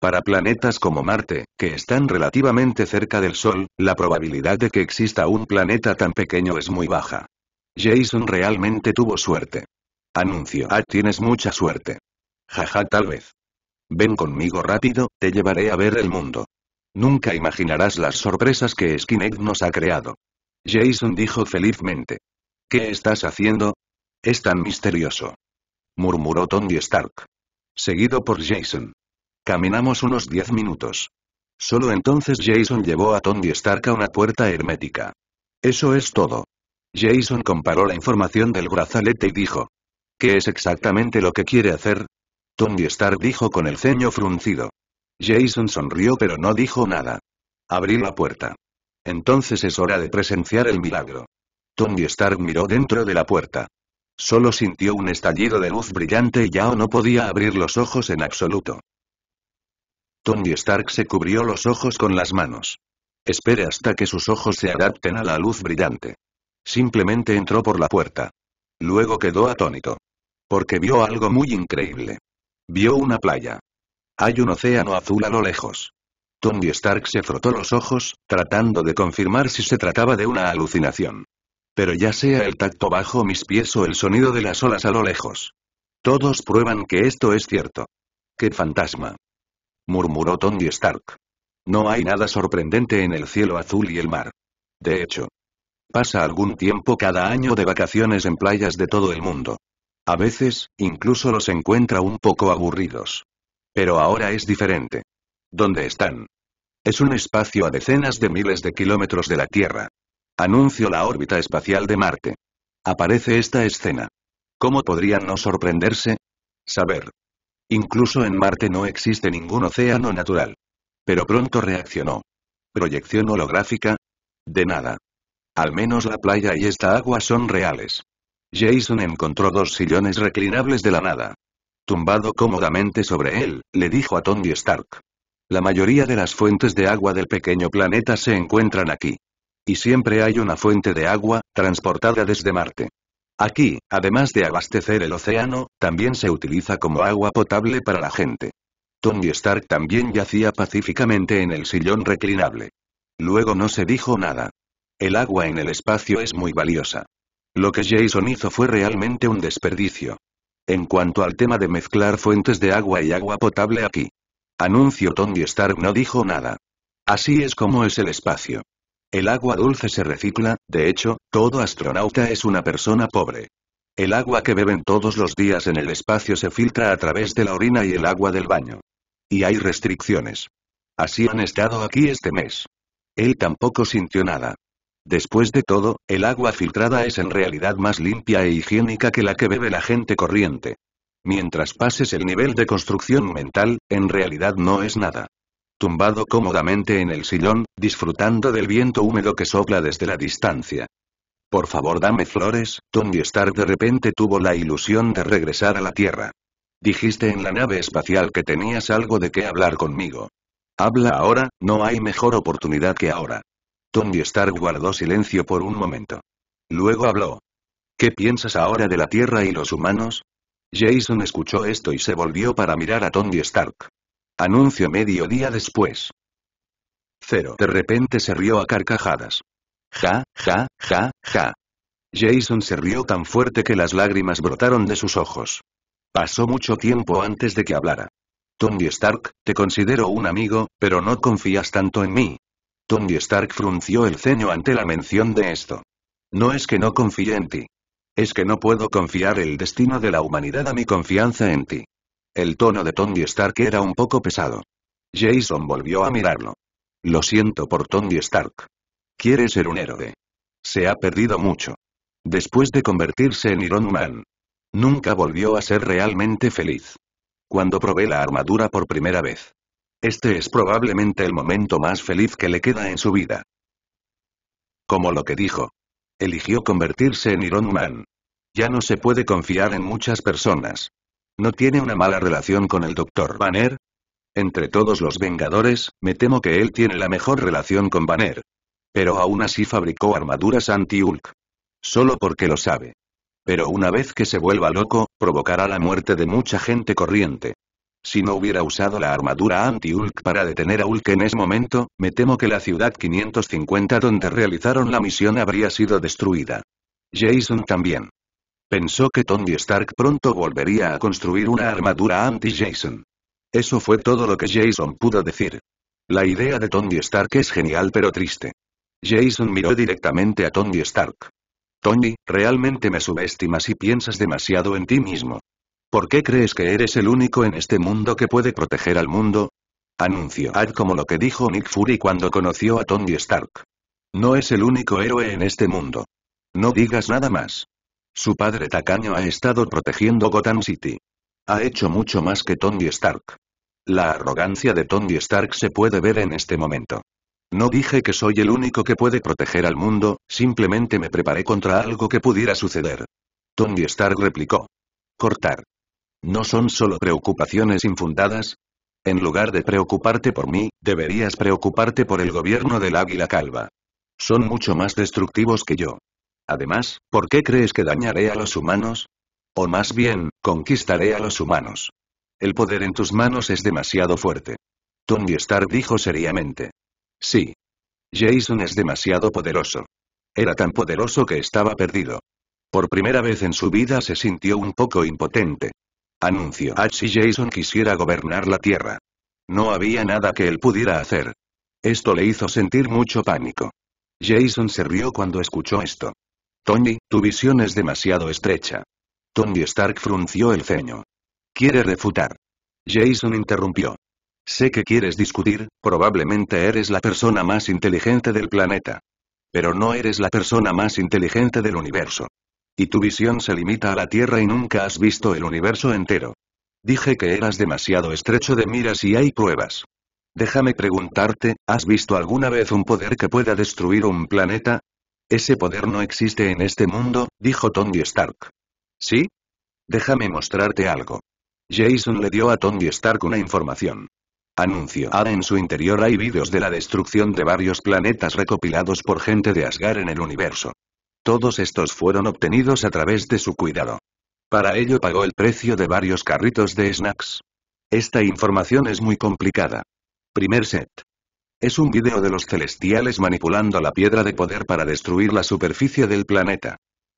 S1: Para planetas como Marte, que están relativamente cerca del Sol, la probabilidad de que exista un planeta tan pequeño es muy baja. Jason realmente tuvo suerte. Anuncio. Ah, tienes mucha suerte. Jaja, tal vez. Ven conmigo rápido, te llevaré a ver el mundo. Nunca imaginarás las sorpresas que Skinhead nos ha creado. Jason dijo felizmente. ¿Qué estás haciendo? Es tan misterioso. Murmuró Tony Stark. Seguido por Jason. Caminamos unos diez minutos. Solo entonces Jason llevó a Tony Stark a una puerta hermética. Eso es todo. Jason comparó la información del brazalete y dijo, ¿Qué es exactamente lo que quiere hacer? Tony Stark dijo con el ceño fruncido. Jason sonrió pero no dijo nada. Abrí la puerta. Entonces es hora de presenciar el milagro. Tony Stark miró dentro de la puerta. Solo sintió un estallido de luz brillante y Yao no podía abrir los ojos en absoluto. Tony Stark se cubrió los ojos con las manos. Espere hasta que sus ojos se adapten a la luz brillante. Simplemente entró por la puerta. Luego quedó atónito. Porque vio algo muy increíble. Vio una playa. Hay un océano azul a lo lejos. Tony Stark se frotó los ojos, tratando de confirmar si se trataba de una alucinación. Pero ya sea el tacto bajo mis pies o el sonido de las olas a lo lejos. Todos prueban que esto es cierto. ¡Qué fantasma! murmuró Tony Stark. No hay nada sorprendente en el cielo azul y el mar. De hecho, pasa algún tiempo cada año de vacaciones en playas de todo el mundo. A veces, incluso los encuentra un poco aburridos. Pero ahora es diferente. ¿Dónde están? Es un espacio a decenas de miles de kilómetros de la Tierra. Anuncio la órbita espacial de Marte. Aparece esta escena. ¿Cómo podrían no sorprenderse? Saber. Incluso en Marte no existe ningún océano natural. Pero pronto reaccionó. ¿Proyección holográfica? De nada. Al menos la playa y esta agua son reales. Jason encontró dos sillones reclinables de la nada. Tumbado cómodamente sobre él, le dijo a Tony Stark. La mayoría de las fuentes de agua del pequeño planeta se encuentran aquí. Y siempre hay una fuente de agua, transportada desde Marte. Aquí, además de abastecer el océano, también se utiliza como agua potable para la gente. Tony Stark también yacía pacíficamente en el sillón reclinable. Luego no se dijo nada. El agua en el espacio es muy valiosa. Lo que Jason hizo fue realmente un desperdicio. En cuanto al tema de mezclar fuentes de agua y agua potable aquí. Anuncio Tony Stark no dijo nada. Así es como es el espacio. El agua dulce se recicla, de hecho, todo astronauta es una persona pobre. El agua que beben todos los días en el espacio se filtra a través de la orina y el agua del baño. Y hay restricciones. Así han estado aquí este mes. Él tampoco sintió nada. Después de todo, el agua filtrada es en realidad más limpia e higiénica que la que bebe la gente corriente. Mientras pases el nivel de construcción mental, en realidad no es nada. Tumbado cómodamente en el sillón, disfrutando del viento húmedo que sopla desde la distancia. Por favor, dame flores, Tony Stark de repente tuvo la ilusión de regresar a la Tierra. Dijiste en la nave espacial que tenías algo de qué hablar conmigo. Habla ahora, no hay mejor oportunidad que ahora. Tony Stark guardó silencio por un momento. Luego habló. ¿Qué piensas ahora de la Tierra y los humanos? Jason escuchó esto y se volvió para mirar a Tony Stark. Anuncio medio día después. Cero. De repente se rió a carcajadas. Ja, ja, ja, ja. Jason se rió tan fuerte que las lágrimas brotaron de sus ojos. Pasó mucho tiempo antes de que hablara. Tony Stark, te considero un amigo, pero no confías tanto en mí. Tony Stark frunció el ceño ante la mención de esto. No es que no confíe en ti. Es que no puedo confiar el destino de la humanidad a mi confianza en ti. El tono de Tony Stark era un poco pesado. Jason volvió a mirarlo. Lo siento por Tony Stark. Quiere ser un héroe. Se ha perdido mucho. Después de convertirse en Iron Man. Nunca volvió a ser realmente feliz. Cuando probé la armadura por primera vez. Este es probablemente el momento más feliz que le queda en su vida. Como lo que dijo. Eligió convertirse en Iron Man. Ya no se puede confiar en muchas personas. ¿No tiene una mala relación con el Dr. Banner? Entre todos los Vengadores, me temo que él tiene la mejor relación con Banner. Pero aún así fabricó armaduras anti-Hulk. Solo porque lo sabe. Pero una vez que se vuelva loco, provocará la muerte de mucha gente corriente. Si no hubiera usado la armadura anti-Hulk para detener a Hulk en ese momento, me temo que la ciudad 550 donde realizaron la misión habría sido destruida. Jason también. Pensó que Tony Stark pronto volvería a construir una armadura anti-Jason. Eso fue todo lo que Jason pudo decir. La idea de Tony Stark es genial pero triste. Jason miró directamente a Tony Stark. Tony, realmente me subestimas y piensas demasiado en ti mismo. ¿Por qué crees que eres el único en este mundo que puede proteger al mundo? Anunció ad como lo que dijo Nick Fury cuando conoció a Tony Stark. No es el único héroe en este mundo. No digas nada más. Su padre tacaño ha estado protegiendo Gotham City. Ha hecho mucho más que Tony Stark. La arrogancia de Tony Stark se puede ver en este momento. No dije que soy el único que puede proteger al mundo, simplemente me preparé contra algo que pudiera suceder. Tony Stark replicó. Cortar. ¿No son solo preocupaciones infundadas? En lugar de preocuparte por mí, deberías preocuparte por el gobierno del Águila Calva. Son mucho más destructivos que yo. Además, ¿por qué crees que dañaré a los humanos? O más bien, conquistaré a los humanos. El poder en tus manos es demasiado fuerte. Tony Stark dijo seriamente. Sí. Jason es demasiado poderoso. Era tan poderoso que estaba perdido. Por primera vez en su vida se sintió un poco impotente. Anuncio a si Jason quisiera gobernar la Tierra. No había nada que él pudiera hacer. Esto le hizo sentir mucho pánico. Jason se rió cuando escuchó esto. Tony, tu visión es demasiado estrecha. Tony Stark frunció el ceño. Quiere refutar. Jason interrumpió. Sé que quieres discutir, probablemente eres la persona más inteligente del planeta. Pero no eres la persona más inteligente del universo. Y tu visión se limita a la Tierra y nunca has visto el universo entero. Dije que eras demasiado estrecho de miras y hay pruebas. Déjame preguntarte, ¿has visto alguna vez un poder que pueda destruir un planeta? Ese poder no existe en este mundo, dijo Tony Stark. ¿Sí? Déjame mostrarte algo. Jason le dio a Tony Stark una información. Anuncio. Ah, en su interior hay vídeos de la destrucción de varios planetas recopilados por gente de Asgard en el universo. Todos estos fueron obtenidos a través de su cuidado. Para ello pagó el precio de varios carritos de snacks. Esta información es muy complicada. Primer set. Es un video de los celestiales manipulando la piedra de poder para destruir la superficie del planeta.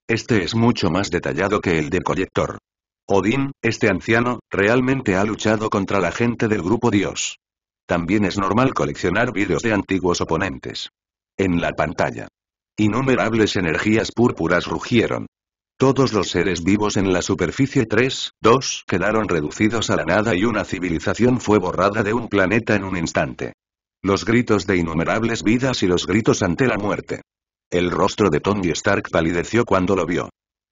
S1: Este es mucho más detallado que el de Collector. Odín, este anciano, realmente ha luchado contra la gente del grupo Dios. También es normal coleccionar vídeos de antiguos oponentes. En la pantalla. Innumerables energías púrpuras rugieron. Todos los seres vivos en la superficie 3, 2 quedaron reducidos a la nada y una civilización fue borrada de un planeta en un instante. Los gritos de innumerables vidas y los gritos ante la muerte. El rostro de Tony Stark palideció cuando lo vio.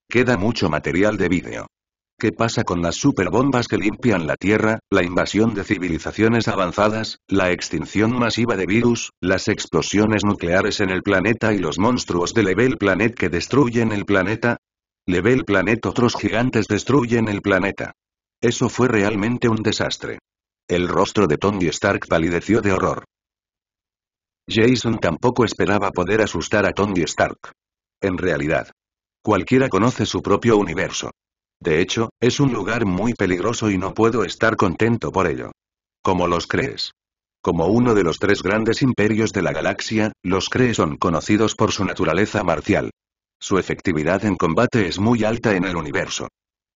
S1: Queda mucho material de vídeo. ¿Qué pasa con las superbombas que limpian la Tierra, la invasión de civilizaciones avanzadas, la extinción masiva de virus, las explosiones nucleares en el planeta y los monstruos de Level Planet que destruyen el planeta? Level Planet otros gigantes destruyen el planeta. Eso fue realmente un desastre. El rostro de Tony Stark palideció de horror. Jason tampoco esperaba poder asustar a Tony Stark. En realidad. Cualquiera conoce su propio universo. De hecho, es un lugar muy peligroso y no puedo estar contento por ello. ¿Cómo los crees? Como uno de los tres grandes imperios de la galaxia, los crees son conocidos por su naturaleza marcial. Su efectividad en combate es muy alta en el universo.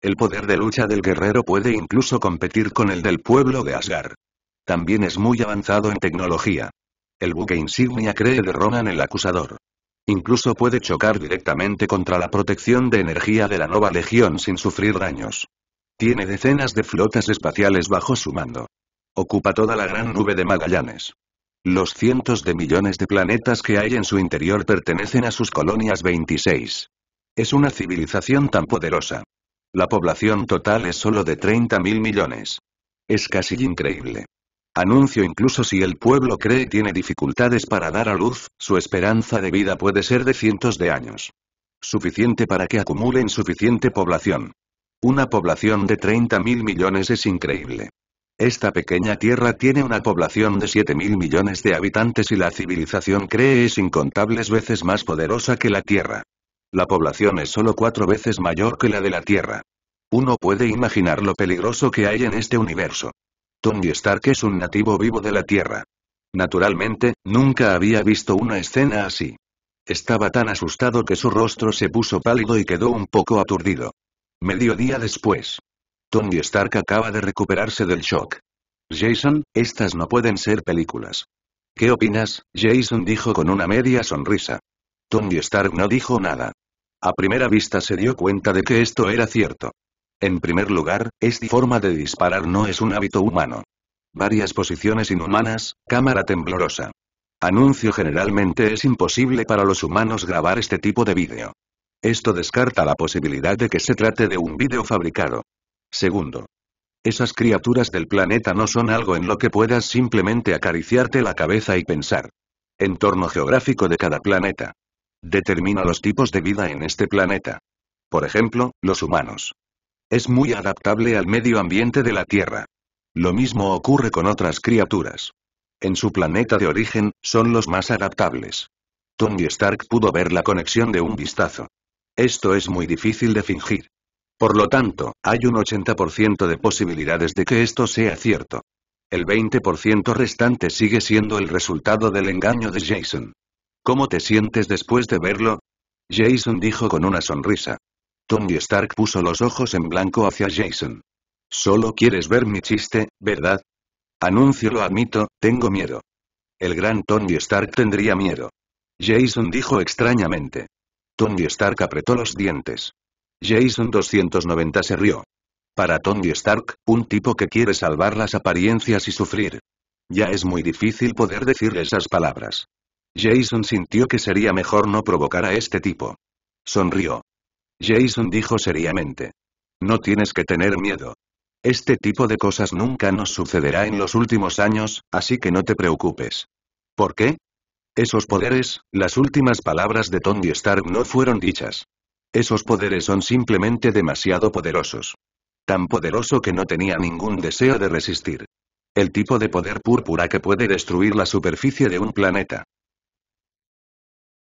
S1: El poder de lucha del guerrero puede incluso competir con el del pueblo de Asgard. También es muy avanzado en tecnología. El buque insignia Cree de Ronan el acusador. Incluso puede chocar directamente contra la protección de energía de la nueva Legión sin sufrir daños. Tiene decenas de flotas espaciales bajo su mando. Ocupa toda la gran nube de Magallanes. Los cientos de millones de planetas que hay en su interior pertenecen a sus colonias 26. Es una civilización tan poderosa. La población total es solo de mil millones. Es casi increíble. Anuncio incluso si el pueblo cree tiene dificultades para dar a luz, su esperanza de vida puede ser de cientos de años. Suficiente para que acumulen suficiente población. Una población de 30 mil millones es increíble. Esta pequeña tierra tiene una población de 7 mil millones de habitantes y la civilización cree es incontables veces más poderosa que la Tierra. La población es solo cuatro veces mayor que la de la Tierra. Uno puede imaginar lo peligroso que hay en este universo. Tony Stark es un nativo vivo de la Tierra. Naturalmente, nunca había visto una escena así. Estaba tan asustado que su rostro se puso pálido y quedó un poco aturdido. Mediodía después. Tony Stark acaba de recuperarse del shock. Jason, estas no pueden ser películas. ¿Qué opinas? Jason dijo con una media sonrisa. Tony Stark no dijo nada. A primera vista se dio cuenta de que esto era cierto. En primer lugar, esta forma de disparar no es un hábito humano. Varias posiciones inhumanas, cámara temblorosa. Anuncio generalmente es imposible para los humanos grabar este tipo de vídeo. Esto descarta la posibilidad de que se trate de un vídeo fabricado. Segundo. Esas criaturas del planeta no son algo en lo que puedas simplemente acariciarte la cabeza y pensar. Entorno geográfico de cada planeta. Determina los tipos de vida en este planeta. Por ejemplo, los humanos. Es muy adaptable al medio ambiente de la Tierra. Lo mismo ocurre con otras criaturas. En su planeta de origen, son los más adaptables. Tony Stark pudo ver la conexión de un vistazo. Esto es muy difícil de fingir. Por lo tanto, hay un 80% de posibilidades de que esto sea cierto. El 20% restante sigue siendo el resultado del engaño de Jason. ¿Cómo te sientes después de verlo? Jason dijo con una sonrisa. Tony Stark puso los ojos en blanco hacia Jason. Solo quieres ver mi chiste, ¿verdad? Anuncio lo admito, tengo miedo. El gran Tony Stark tendría miedo. Jason dijo extrañamente. Tony Stark apretó los dientes. Jason 290 se rió. Para Tony Stark, un tipo que quiere salvar las apariencias y sufrir. Ya es muy difícil poder decir esas palabras. Jason sintió que sería mejor no provocar a este tipo. Sonrió. Jason dijo seriamente. No tienes que tener miedo. Este tipo de cosas nunca nos sucederá en los últimos años, así que no te preocupes. ¿Por qué? Esos poderes, las últimas palabras de Tony Stark no fueron dichas. Esos poderes son simplemente demasiado poderosos. Tan poderoso que no tenía ningún deseo de resistir. El tipo de poder púrpura que puede destruir la superficie de un planeta.